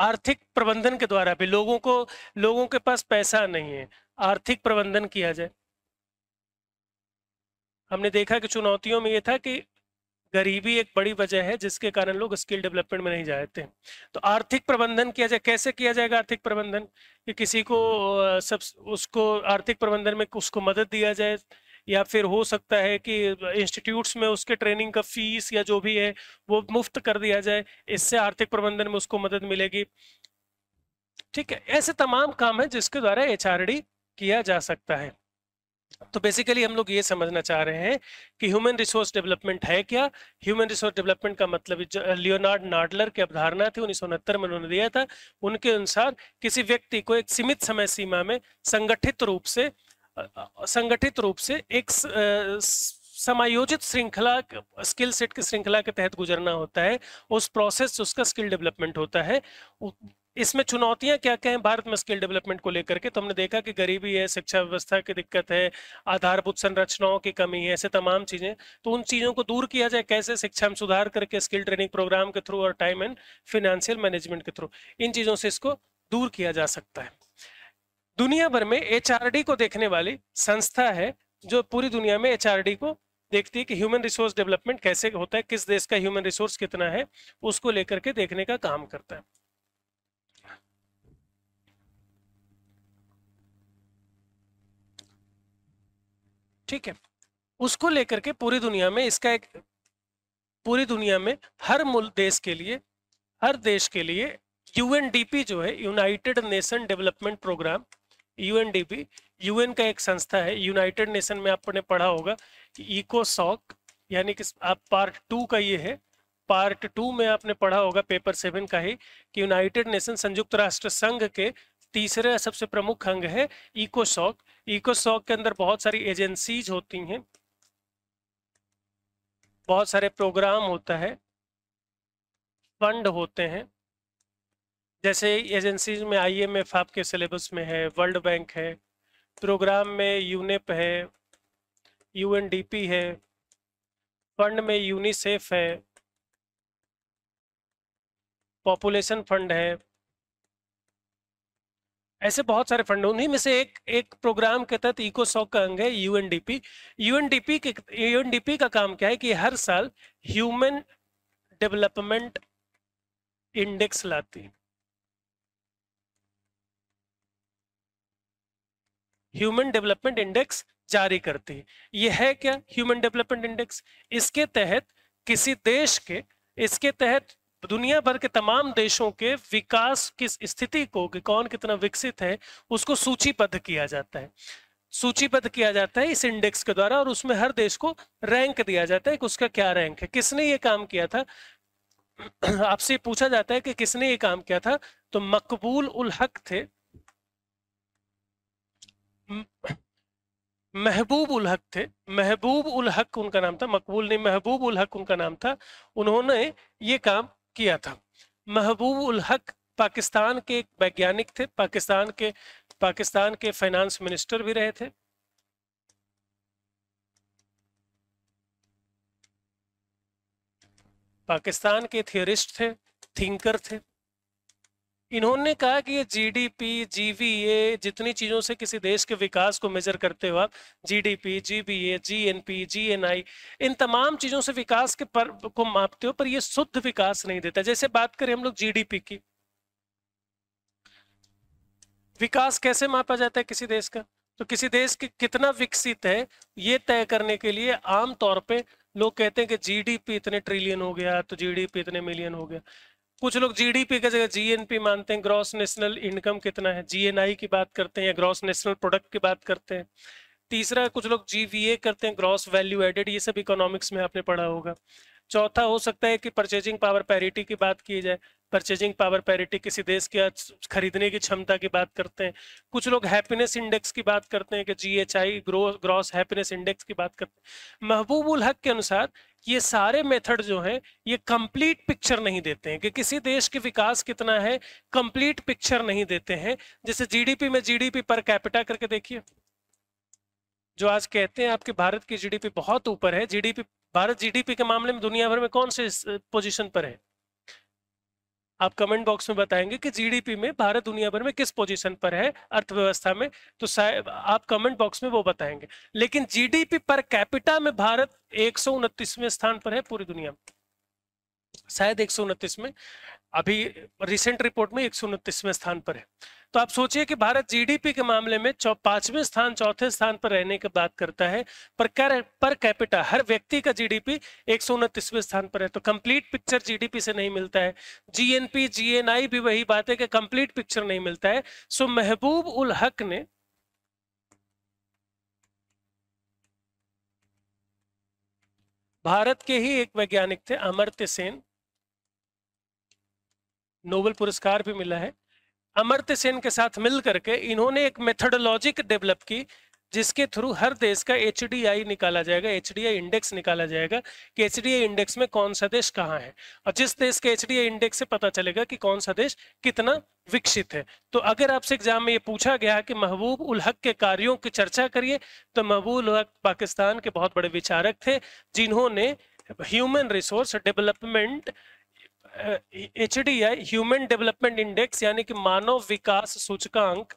आर्थिक प्रबंधन के द्वारा भी लोगों को लोगों के पास पैसा नहीं है आर्थिक प्रबंधन किया जाए हमने देखा कि चुनौतियों में ये था कि गरीबी एक बड़ी वजह है जिसके कारण लोग स्किल डेवलपमेंट में नहीं जाते तो आर्थिक प्रबंधन किया जाए कैसे किया जाएगा आर्थिक प्रबंधन कि किसी को सब उसको आर्थिक प्रबंधन में उसको मदद दिया जाए या फिर हो सकता है कि इंस्टीट्यूट्स में उसके ट्रेनिंग का फीस या जो भी है वो मुफ्त कर दिया जाए इससे आर्थिक प्रबंधन में उसको मदद मिलेगी ठीक है ऐसे तमाम काम है जिसके द्वारा एच किया जा सकता है तो बेसिकली हम लोग ये समझना चाह रहे हैं कि ह्यूमन रिसोर्स डेवलपमेंट है क्या ह्यूमन रिसोर्स डेवलपमेंट का मतलब लियोनार्ड नाडलर की अवधारणा थी उन्नीस में उन्होंने दिया था उनके अनुसार किसी व्यक्ति को एक सीमित समय सीमा में संगठित रूप से संगठित रूप से एक समायोजित श्रृंखला स्किल सेट की श्रृंखला के तहत गुजरना होता है उस प्रोसेस से उसका स्किल डेवलपमेंट होता है इसमें चुनौतियां क्या क्या हैं भारत में स्किल डेवलपमेंट को लेकर के तो हमने देखा कि गरीबी है शिक्षा व्यवस्था की दिक्कत है आधारभूत संरचनाओं की कमी है ऐसे तमाम चीजें तो उन चीजों को दूर किया जाए कैसे शिक्षा में सुधार करके स्किल ट्रेनिंग प्रोग्राम के थ्रू और टाइम एंड फिनेंशियल मैनेजमेंट के थ्रू इन चीजों से इसको दूर किया जा सकता है दुनिया भर में एचआरडी को देखने वाली संस्था है जो पूरी दुनिया में एचआरडी को देखती है कि ह्यूमन रिसोर्स डेवलपमेंट कैसे होता है किस देश का ह्यूमन रिसोर्स कितना है उसको लेकर के देखने का काम करता है ठीक है उसको लेकर के पूरी दुनिया में इसका एक पूरी दुनिया में हर मूल देश के लिए हर देश के लिए यूएनडीपी जो है United Nation Development Program UNDP UN का एक संस्था है यूनाइटेड नेशन में आपने पढ़ा होगा कि इको सॉक यानी कि आप पार्ट टू का ये है पार्ट टू में आपने पढ़ा होगा पेपर सेवन का ही कि यूनाइटेड नेशन संयुक्त राष्ट्र संघ के तीसरे सबसे प्रमुख अंग है इको सॉक इको सॉक के अंदर बहुत सारी एजेंसीज होती हैं बहुत सारे प्रोग्राम होता है फंड होते हैं जैसे एजेंसीज में आई एम एफ आपके सिलेबस में है वर्ल्ड बैंक है प्रोग्राम में यूनेप है यूएनडीपी है फंड में यूनिसेफ है पॉपुलेशन फंड है ऐसे बहुत सारे फंड उन्हीं में से एक एक प्रोग्राम के तहत इको सॉक का अंग है यूएनडीपी यूएनडीपी के यूएनडीपी का काम क्या है कि हर साल ह्यूमन डेवलपमेंट इंडेक्स लाती है ह्यूमन डेवलपमेंट इंडेक्स जारी करती है ये है क्या ह्यूमन डेवलपमेंट इंडेक्स इसके तहत किसी देश के इसके तहत दुनिया भर के तमाम देशों के विकास की स्थिति को कि कौन कितना विकसित है उसको सूचीबद्ध किया जाता है सूचीबद्ध किया जाता है इस इंडेक्स के द्वारा और उसमें हर देश को रैंक दिया जाता है कि उसका क्या रैंक है किसने ये काम किया था आपसे पूछा जाता है कि किसने ये काम किया था तो मकबूल उल हक थे महबूब उल हक थे महबूब उल हक उनका नाम था मकबूल नहीं महबूब उल हक उनका नाम था उन्होंने ये काम किया था महबूब उल हक पाकिस्तान के एक वैज्ञानिक थे पाकिस्तान के पाकिस्तान के फाइनेंस मिनिस्टर भी रहे थे पाकिस्तान के थियोरिस्ट थे थिंकर थे इन्होंने कहा कि ये जीडीपी जीवीए जितनी चीज़ों से किसी देश के विकास को मेजर करते हो आप जीडीपी जीबीए जीएनपी जीएनआई इन तमाम चीज़ों से विकास के पर को मापते हो पर ये शुद्ध विकास नहीं देता जैसे बात करें हम लोग जीडीपी की विकास कैसे मापा जाता है किसी देश का तो किसी देश के कितना विकसित है ये तय करने के लिए आमतौर पर लोग कहते हैं कि जीडीपी इतने ट्रिलियन हो गया तो जीडीपी इतने मिलियन हो गया कुछ लोग जीडीपी की जगह जीएनपी मानते हैं ग्रॉस नेशनल इनकम कितना है जीएनआई की बात करते हैं या ग्रॉस नेशनल प्रोडक्ट की बात करते हैं तीसरा कुछ लोग जीवीए करते हैं ग्रॉस वैल्यू एडेड ये सब इकोनॉमिक्स में आपने पढ़ा होगा चौथा हो सकता है कि परचेजिंग पावर पैरिटी की बात की जाए परचेजिंग पावर पैरिटी किसी देश के खरीदने की क्षमता की बात करते हैं कुछ लोग हैप्पीनेस इंडेक्स की बात करते हैं कि G H I gross happiness index की बात करते हैं महबूबुल हक के अनुसार ये सारे मेथड जो हैं ये कंप्लीट पिक्चर नहीं देते हैं कि किसी देश के विकास कितना है कंप्लीट पिक्चर नहीं देते हैं जैसे जीडीपी में जीडीपी पर कैपिटा करके देखिए जो आज कहते हैं आपके भारत की जीडीपी बहुत ऊपर है जीडीपी भारत जीडीपी के मामले में दुनिया भर में कौन से पोजीशन पर है आप कमेंट बॉक्स में बताएंगे कि जीडीपी में भारत दुनिया भर में किस पोजीशन पर है अर्थव्यवस्था में तो आप कमेंट बॉक्स में वो बताएंगे लेकिन जीडीपी पर कैपिटा में भारत एक स्थान पर है पूरी दुनिया में शायद एक में अभी रिसेंट रिपोर्ट में एक में स्थान पर है तो आप सोचिए कि भारत जीडीपी के मामले में पांचवें स्थान चौथे स्थान पर रहने की बात करता है पर कर पर कैपिटा हर व्यक्ति का जीडीपी एक स्थान पर है तो कंप्लीट पिक्चर जीडीपी से नहीं मिलता है जीएनपी जीएनआई भी वही बात है कि कंप्लीट पिक्चर नहीं मिलता है सो महबूब उल हक ने भारत के ही एक वैज्ञानिक थे अमर्त्य सेन नोबेल पुरस्कार भी मिला है अमर्त्य सेन के साथ मिल करके इन्होंने एक मेथडोलॉजिक डेवलप की जिसके थ्रू हर देश का एच निकाला जाएगा एच इंडेक्स निकाला जाएगा कि एच इंडेक्स में कौन सा देश कहाँ है और जिस देश के एच इंडेक्स से पता चलेगा कि कौन सा देश कितना विकसित है तो अगर आपसे एग्जाम में ये पूछा गया कि महबूब उल हक के कार्यों की चर्चा करिए तो महबूब उल हक पाकिस्तान के बहुत बड़े विचारक थे जिन्होंने human resource development H D I human development index यानी कि मानव विकास सूचकांक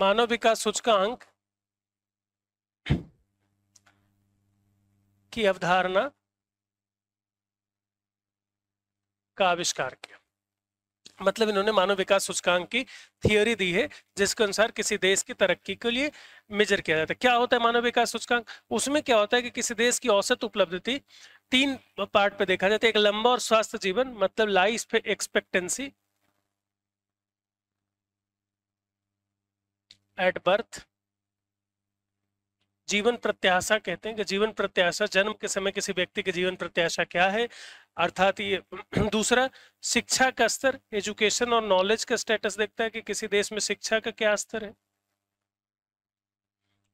मानव विकास सूचकांक की अवधारणा का आविष्कार किया मतलब इन्होंने मानव विकास सूचकांक की थियोरी दी है जिसके अनुसार किसी देश की तरक्की के लिए मेजर किया जाता है क्या होता है मानव विकास सूचकांक उसमें क्या होता है कि किसी देश की औसत उपलब्धि तीन पार्ट पे देखा जाता है एक लंबा और स्वास्थ्य जीवन मतलब लाइफ एक्सपेक्टेंसी एट बर्थ जीवन प्रत्याशा कहते हैं कि जीवन प्रत्याशा जन्म के समय किसी व्यक्ति की जीवन प्रत्याशा क्या है अर्थात ये *clears throat* दूसरा शिक्षा का स्तर एजुकेशन और नॉलेज का स्टेटस देखता है कि किसी देश में शिक्षा का क्या स्तर है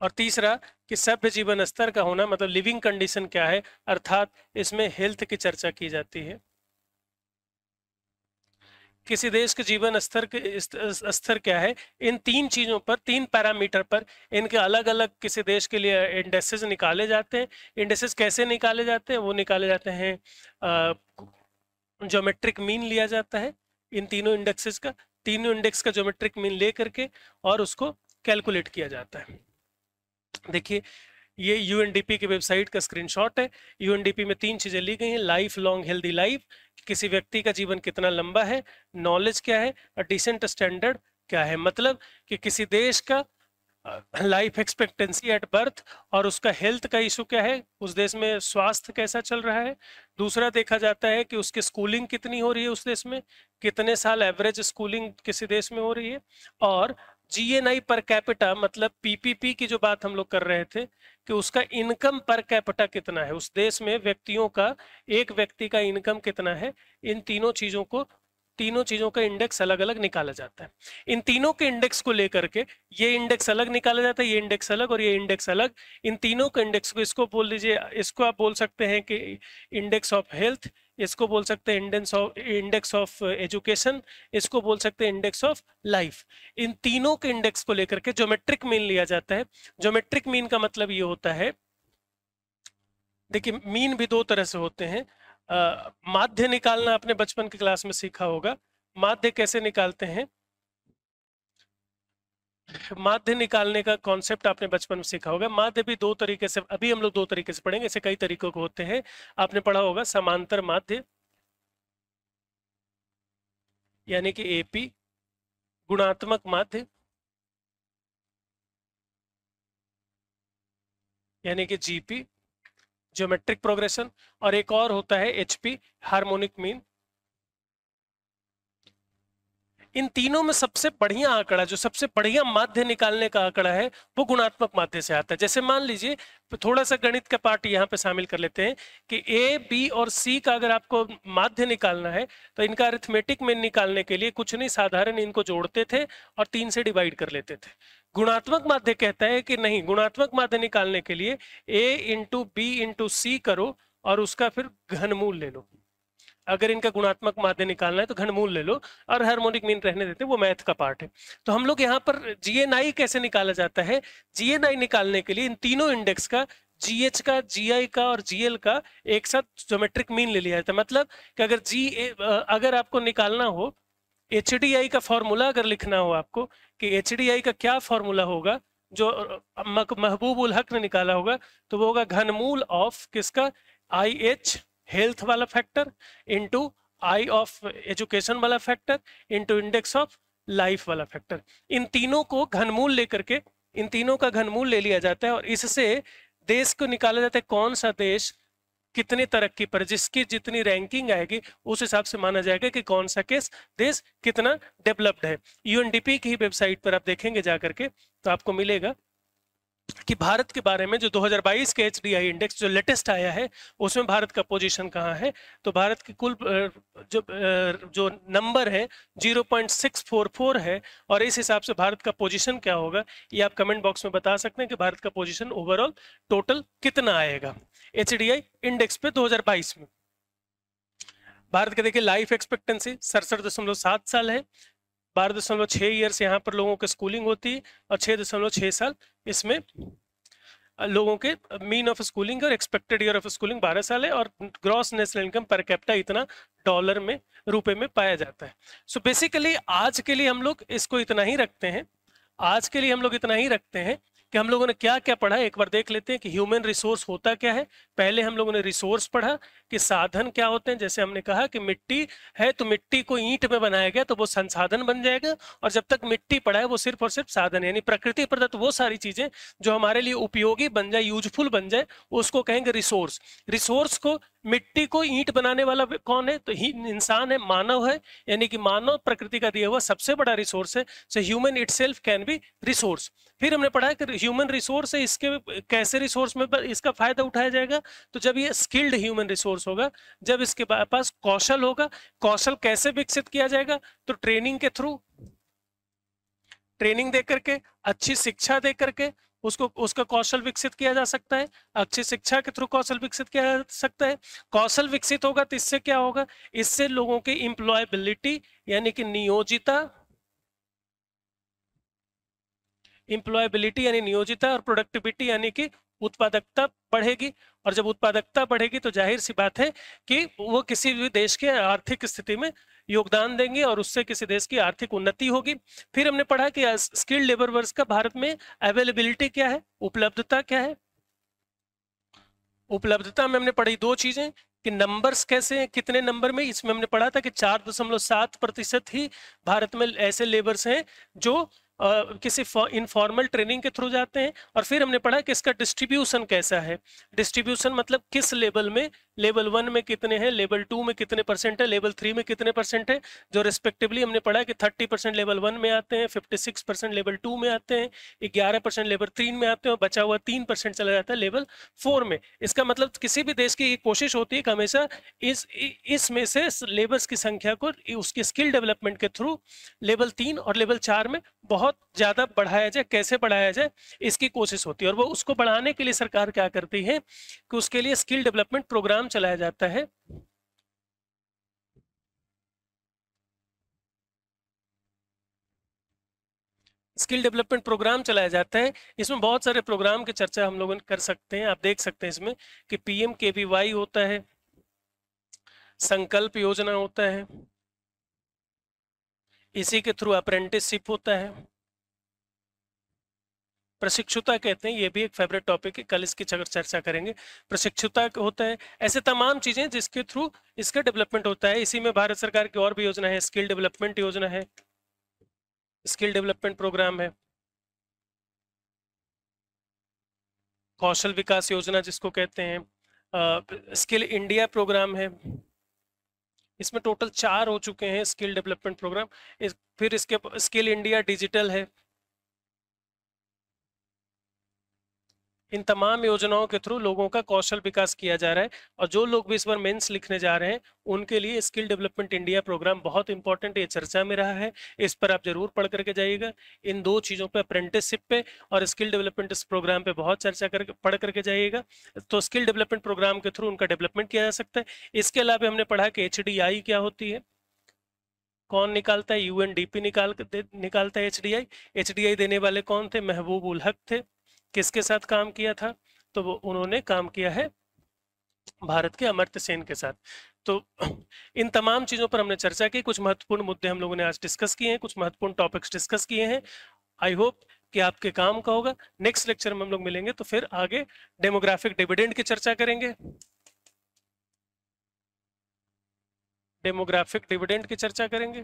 और तीसरा कि सभ्य जीवन स्तर का होना मतलब लिविंग कंडीशन क्या है अर्थात इसमें हेल्थ की चर्चा की जाती है किसी देश के जीवन स्तर स्तर क्या है इन तीन चीज़ों पर तीन पैरामीटर पर इनके अलग अलग किसी देश के लिए इंडेसेस निकाले जाते हैं इंडेसेस कैसे निकाले जाते हैं वो निकाले जाते हैं ज्योमेट्रिक मीन लिया जाता है इन तीनों इंडेक्सेस का तीनों इंडेक्स का ज्योमेट्रिक मीन ले करके और उसको कैलकुलेट किया जाता है देखिए ये यूएनडीपी की वेबसाइट का स्क्रीनशॉट है यूएनडीपी में तीन चीज़ें ली गई हैं लाइफ लॉन्ग हेल्दी लाइफ किसी व्यक्ति का जीवन कितना लंबा है नॉलेज क्या है और डिसेंट स्टैंडर्ड क्या है मतलब कि किसी देश का लाइफ एक्सपेक्टेंसी एट बर्थ और उसका हेल्थ का इशू क्या है उस देश में स्वास्थ्य कैसा चल रहा है दूसरा देखा जाता है कि उसकी स्कूलिंग कितनी हो रही है उस देश में कितने साल एवरेज स्कूलिंग किसी देश में हो रही है और जीएनआई पर कैपिटा मतलब पीपीपी की जो बात हम लोग कर रहे थे कि उसका इनकम पर कैपिटा कितना है उस देश में व्यक्तियों का एक व्यक्ति का इनकम कितना है इन तीनों चीजों को तीनों चीजों का इंडेक्स अलग अलग निकाला जाता है इन तीनों के इंडेक्स को लेकर के ये इंडेक्स अलग निकाला जाता है ये इंडेक्स अलग और ये इंडेक्स अलग इन तीनों के इंडेक्स को इसको बोल दीजिए इसको आप बोल सकते हैं कि इंडेक्स ऑफ हेल्थ इसको बोल सकते हैं index of index of uh, education इसको बोल सकते हैं इंडेक्स ऑफ लाइफ इन तीनों के इंडेक्स को लेकर के ज्योमेट्रिक मीन लिया जाता है ज्योमेट्रिक मीन का मतलब ये होता है देखिए मीन भी दो तरह से होते हैं माध्य निकालना आपने बचपन की क्लास में सीखा होगा माध्य कैसे निकालते हैं माध्य निकालने का कॉन्सेप्ट आपने बचपन में सीखा होगा माध्य भी दो तरीके से अभी हम लोग दो तरीके से पढ़ेंगे ऐसे कई तरीकों के होते हैं आपने पढ़ा होगा समांतर माध्य यानी कि एपी गुणात्मक माध्य यानी कि जीपी ज्योमेट्रिक प्रोग्रेशन और एक और होता है एचपी हार्मोनिक मीन इन तीनों में सबसे बढ़िया आंकड़ा जो सबसे बढ़िया माध्य निकालने का आंकड़ा है वो गुणात्मक माध्य से आता है जैसे मान लीजिए थोड़ा सा गणित का पार्ट यहाँ पे शामिल कर लेते हैं कि ए बी और सी का अगर आपको माध्य निकालना है तो इनका अरिथमेटिक में निकालने के लिए कुछ नहीं साधारण इनको जोड़ते थे और तीन से डिवाइड कर लेते थे गुणात्मक माध्य कहता है कि नहीं गुणात्मक माध्य निकालने के लिए A into B into C करो और उसका फिर घनमूल ले लो अगर इनका गुणात्मक माध्य निकालना है तो घनमूल ले लो और हार्मोनिक मीन रहने देते वो मैथ का पार्ट है तो हम लोग यहाँ पर जीएनआई कैसे निकाला जाता है जीएनआई निकालने के लिए इन तीनों इंडेक्स का जीएच का जीआई का और जीएल का एक साथ जोमेट्रिक मीन ले लिया जाता है मतलब कि अगर जी अगर आपको निकालना हो एच का फॉर्मूला अगर लिखना हो आपको कि एच का क्या फॉर्मूला होगा जो महबूब उल हक ने निकाला होगा तो वो होगा घनमूल ऑफ किसका आई एच हेल्थ वाला factor into I of education वाला factor into index of life वाला फैक्टर इन तीनों को घनमूल लेकर के इन तीनों का घनमूल ले लिया जाता है और इससे देश को निकाला जाता है कौन सा देश कितने तरक्की पर जिसकी जितनी रैंकिंग आएगी उस हिसाब से माना जाएगा कि कौन सा केस देश कितना डेवलप्ड है यूएनडीपी की वेबसाइट पर आप देखेंगे जाकर के तो आपको मिलेगा कि भारत के बारे में जो 2022 के एच इंडेक्स जो लेटेस्ट आया है उसमें भारत का पोजीशन कहाँ है तो भारत की कुल जो जो नंबर है 0.644 है और इस हिसाब से भारत का पोजीशन क्या होगा ये आप कमेंट बॉक्स में बता सकते हैं कि भारत का पोजीशन ओवरऑल टोटल कितना आएगा एच इंडेक्स पे 2022 में भारत के देखिए लाइफ एक्सपेक्टेंसी सड़सठ दशमलव सात साल है बारह दशमलव छः ईयर्स यहाँ पर लोगों के स्कूलिंग होती और छः दशमलव छः साल इसमें लोगों के मीन ऑफ स्कूलिंग और एक्सपेक्टेड ईयर ऑफ स्कूलिंग बारह साल है और gross national income per capita इतना डॉलर में रुपए में पाया जाता है सो so बेसिकली आज के लिए हम लोग इसको इतना ही रखते हैं आज के लिए हम लोग इतना ही रखते हैं कि हम लोगों ने क्या क्या पढ़ा एक बार देख लेते हैं कि ह्यूमन रिसोर्स होता क्या है पहले हम लोगों ने रिसोर्स पढ़ा कि साधन क्या होते हैं जैसे हमने कहा कि मिट्टी है तो मिट्टी को ईंट में बनाया गया तो वो संसाधन बन जाएगा और जब तक मिट्टी पड़ा है वो सिर्फ और सिर्फ साधन यानी प्रकृति प्रदत्त वो सारी चीजें जो हमारे लिए उपयोगी बन जाए यूजफुल बन जाए उसको कहेंगे रिसोर्स रिसोर्स को मिट्टी को ईंट बनाने वाला कौन है तो इंसान है मानव है यानी कि मानव प्रकृति का दिया हुआ सबसे बड़ा रिसोर्स है so human it can be resource फिर हमने पढ़ा कि ह्यूमन रिसोर्स है इसके कैसे रिसोर्स में इसका फायदा उठाया जाएगा तो जब ये स्किल्ड ह्यूमन रिसोर्स होगा जब इसके पास कौशल होगा कौशल कैसे विकसित किया जाएगा तो ट्रेनिंग के थ्रू ट्रेनिंग दे करके अच्छी शिक्षा दे करके उसको उसका कौशल विकसित किया जा सकता है अच्छी शिक्षा के थ्रू कौशल विकसित किया जा सकता है कौशल विकसित होगा तो इससे क्या होगा इससे लोगों की इंप्लॉयबिलिटी यानी कि नियोजिता इंप्लॉयबिलिटी यानी नियोजिता और प्रोडक्टिविटी यानी कि उत्पादकता बढ़ेगी और जब उत्पादकता बढ़ेगी तो जाहिर सी बात है कि वो किसी भी देश के आर्थिक स्थिति में योगदान देंगे और उससे किसी देश की आर्थिक उन्नति होगी फिर हमने पढ़ा कि स्किल्ड लेबर वर्क का भारत में अवेलेबिलिटी क्या है उपलब्धता क्या है उपलब्धता में हमने पढ़ी दो चीजें कि नंबर्स कैसे कितने नंबर में इसमें हमने पढ़ा था कि चार दशमलव सात प्रतिशत ही भारत में ऐसे लेबर्स हैं जो आ, किसी इनफॉर्मल ट्रेनिंग के थ्रू जाते हैं और फिर हमने पढ़ा कि इसका डिस्ट्रीब्यूशन कैसा है डिस्ट्रीब्यूशन मतलब किस लेवल में लेवल वन में कितने हैं लेवल टू में कितने परसेंट है लेवल थ्री में कितने परसेंट है जो रिस्पेक्टिवली हमने पढ़ा कि थर्टी परसेंट लेवल वन में आते हैं fifty six percent level two में आते हैं ग्यारह परसेंट लेवल थ्री में आते हैं और बचा हुआ तीन परसेंट चला जाता है लेवल फोर में इसका मतलब किसी भी देश की ये कोशिश होती है कि हमेशा इस इसमें से लेबर्स की संख्या को उसकी स्किल डेवलपमेंट के थ्रू लेवल तीन और लेवल चार में बहुत ज़्यादा बढ़ाया जाए कैसे बढ़ाया जाए इसकी कोशिश होती है और वो उसको बढ़ाने के लिए सरकार क्या करती है कि उसके लिए स्किल डेवलपमेंट प्रोग्राम चलाया जाता है स्किल डेवलपमेंट प्रोग्राम चलाया जाता है इसमें बहुत सारे प्रोग्राम की चर्चा हम लोग कर सकते हैं आप देख सकते हैं इसमें कि पीएम के वी वाई होता है संकल्प योजना होता है इसी के थ्रू अप्रेंटिसशिप होता है प्रशिक्षुता कहते हैं ये भी एक फेवरेट टॉपिक है कल इसकी चर्चा करेंगे प्रशिक्षुता होता है ऐसे तमाम चीजें जिसके थ्रू इसका डेवलपमेंट होता है इसी में भारत सरकार की और भी योजना है स्किल डेवलपमेंट योजना है स्किल डेवलपमेंट प्रोग्राम है कौशल विकास योजना जिसको कहते हैं स्किल इंडिया प्रोग्राम है इसमें टोटल चार हो चुके हैं स्किल डेवलपमेंट प्रोग्राम इस, फिर इसके स्किल इंडिया डिजिटल है इन तमाम योजनाओं के थ्रू लोगों का कौशल विकास किया जा रहा है और जो लोग भी इस बार मेंस लिखने जा रहे हैं उनके लिए स्किल डेवलपमेंट इंडिया प्रोग्राम बहुत इंपॉर्टेंट ये चर्चा में रहा है इस पर आप जरूर पढ़ करके जाइएगा इन दो चीज़ों पे अप्रेंटिसशिप पे और स्किल डेवलपमेंट इस प्रोग्राम पे बहुत चर्चा करके पढ़ करके जाइएगा तो स्किल डेवलपमेंट प्रोग्राम के थ्रू उनका डेवलपमेंट किया जा सकता है इसके अलावा हमने पढ़ा कि एच क्या होती है कौन निकालता है पी निकाल निकालता है डी आई देने वाले कौन थे महबूब उल हक थे किसके साथ काम किया था तो वो उन्होंने काम किया है भारत के अमर्त्य सेन के साथ तो इन तमाम चीजों पर हमने चर्चा की कुछ महत्वपूर्ण मुद्दे हम लोगों ने आज डिस्कस किए हैं कुछ महत्वपूर्ण टॉपिक्स डिस्कस किए हैं आई होप कि आपके काम का होगा नेक्स्ट लेक्चर में हम लोग मिलेंगे तो फिर आगे डेमोग्राफिक डिविडेंड की चर्चा करेंगे डेमोग्राफिक डिविडेंड की चर्चा करेंगे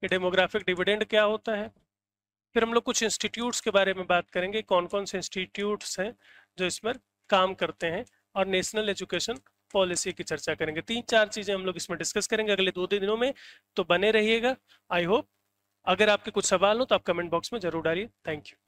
कि डेमोग्राफिक डिविडेंड क्या होता है फिर हम लोग कुछ इंस्टीट्यूट्स के बारे में बात करेंगे कौन कौन से इंस्टीट्यूट्स हैं जो इसमें काम करते हैं और नेशनल एजुकेशन पॉलिसी की चर्चा करेंगे तीन चार चीज़ें हम लोग इसमें डिस्कस करेंगे अगले दो दिनों में तो बने रहिएगा आई होप अगर आपके कुछ सवाल हो तो आप कमेंट बॉक्स में जरूर डालिए थैंक यू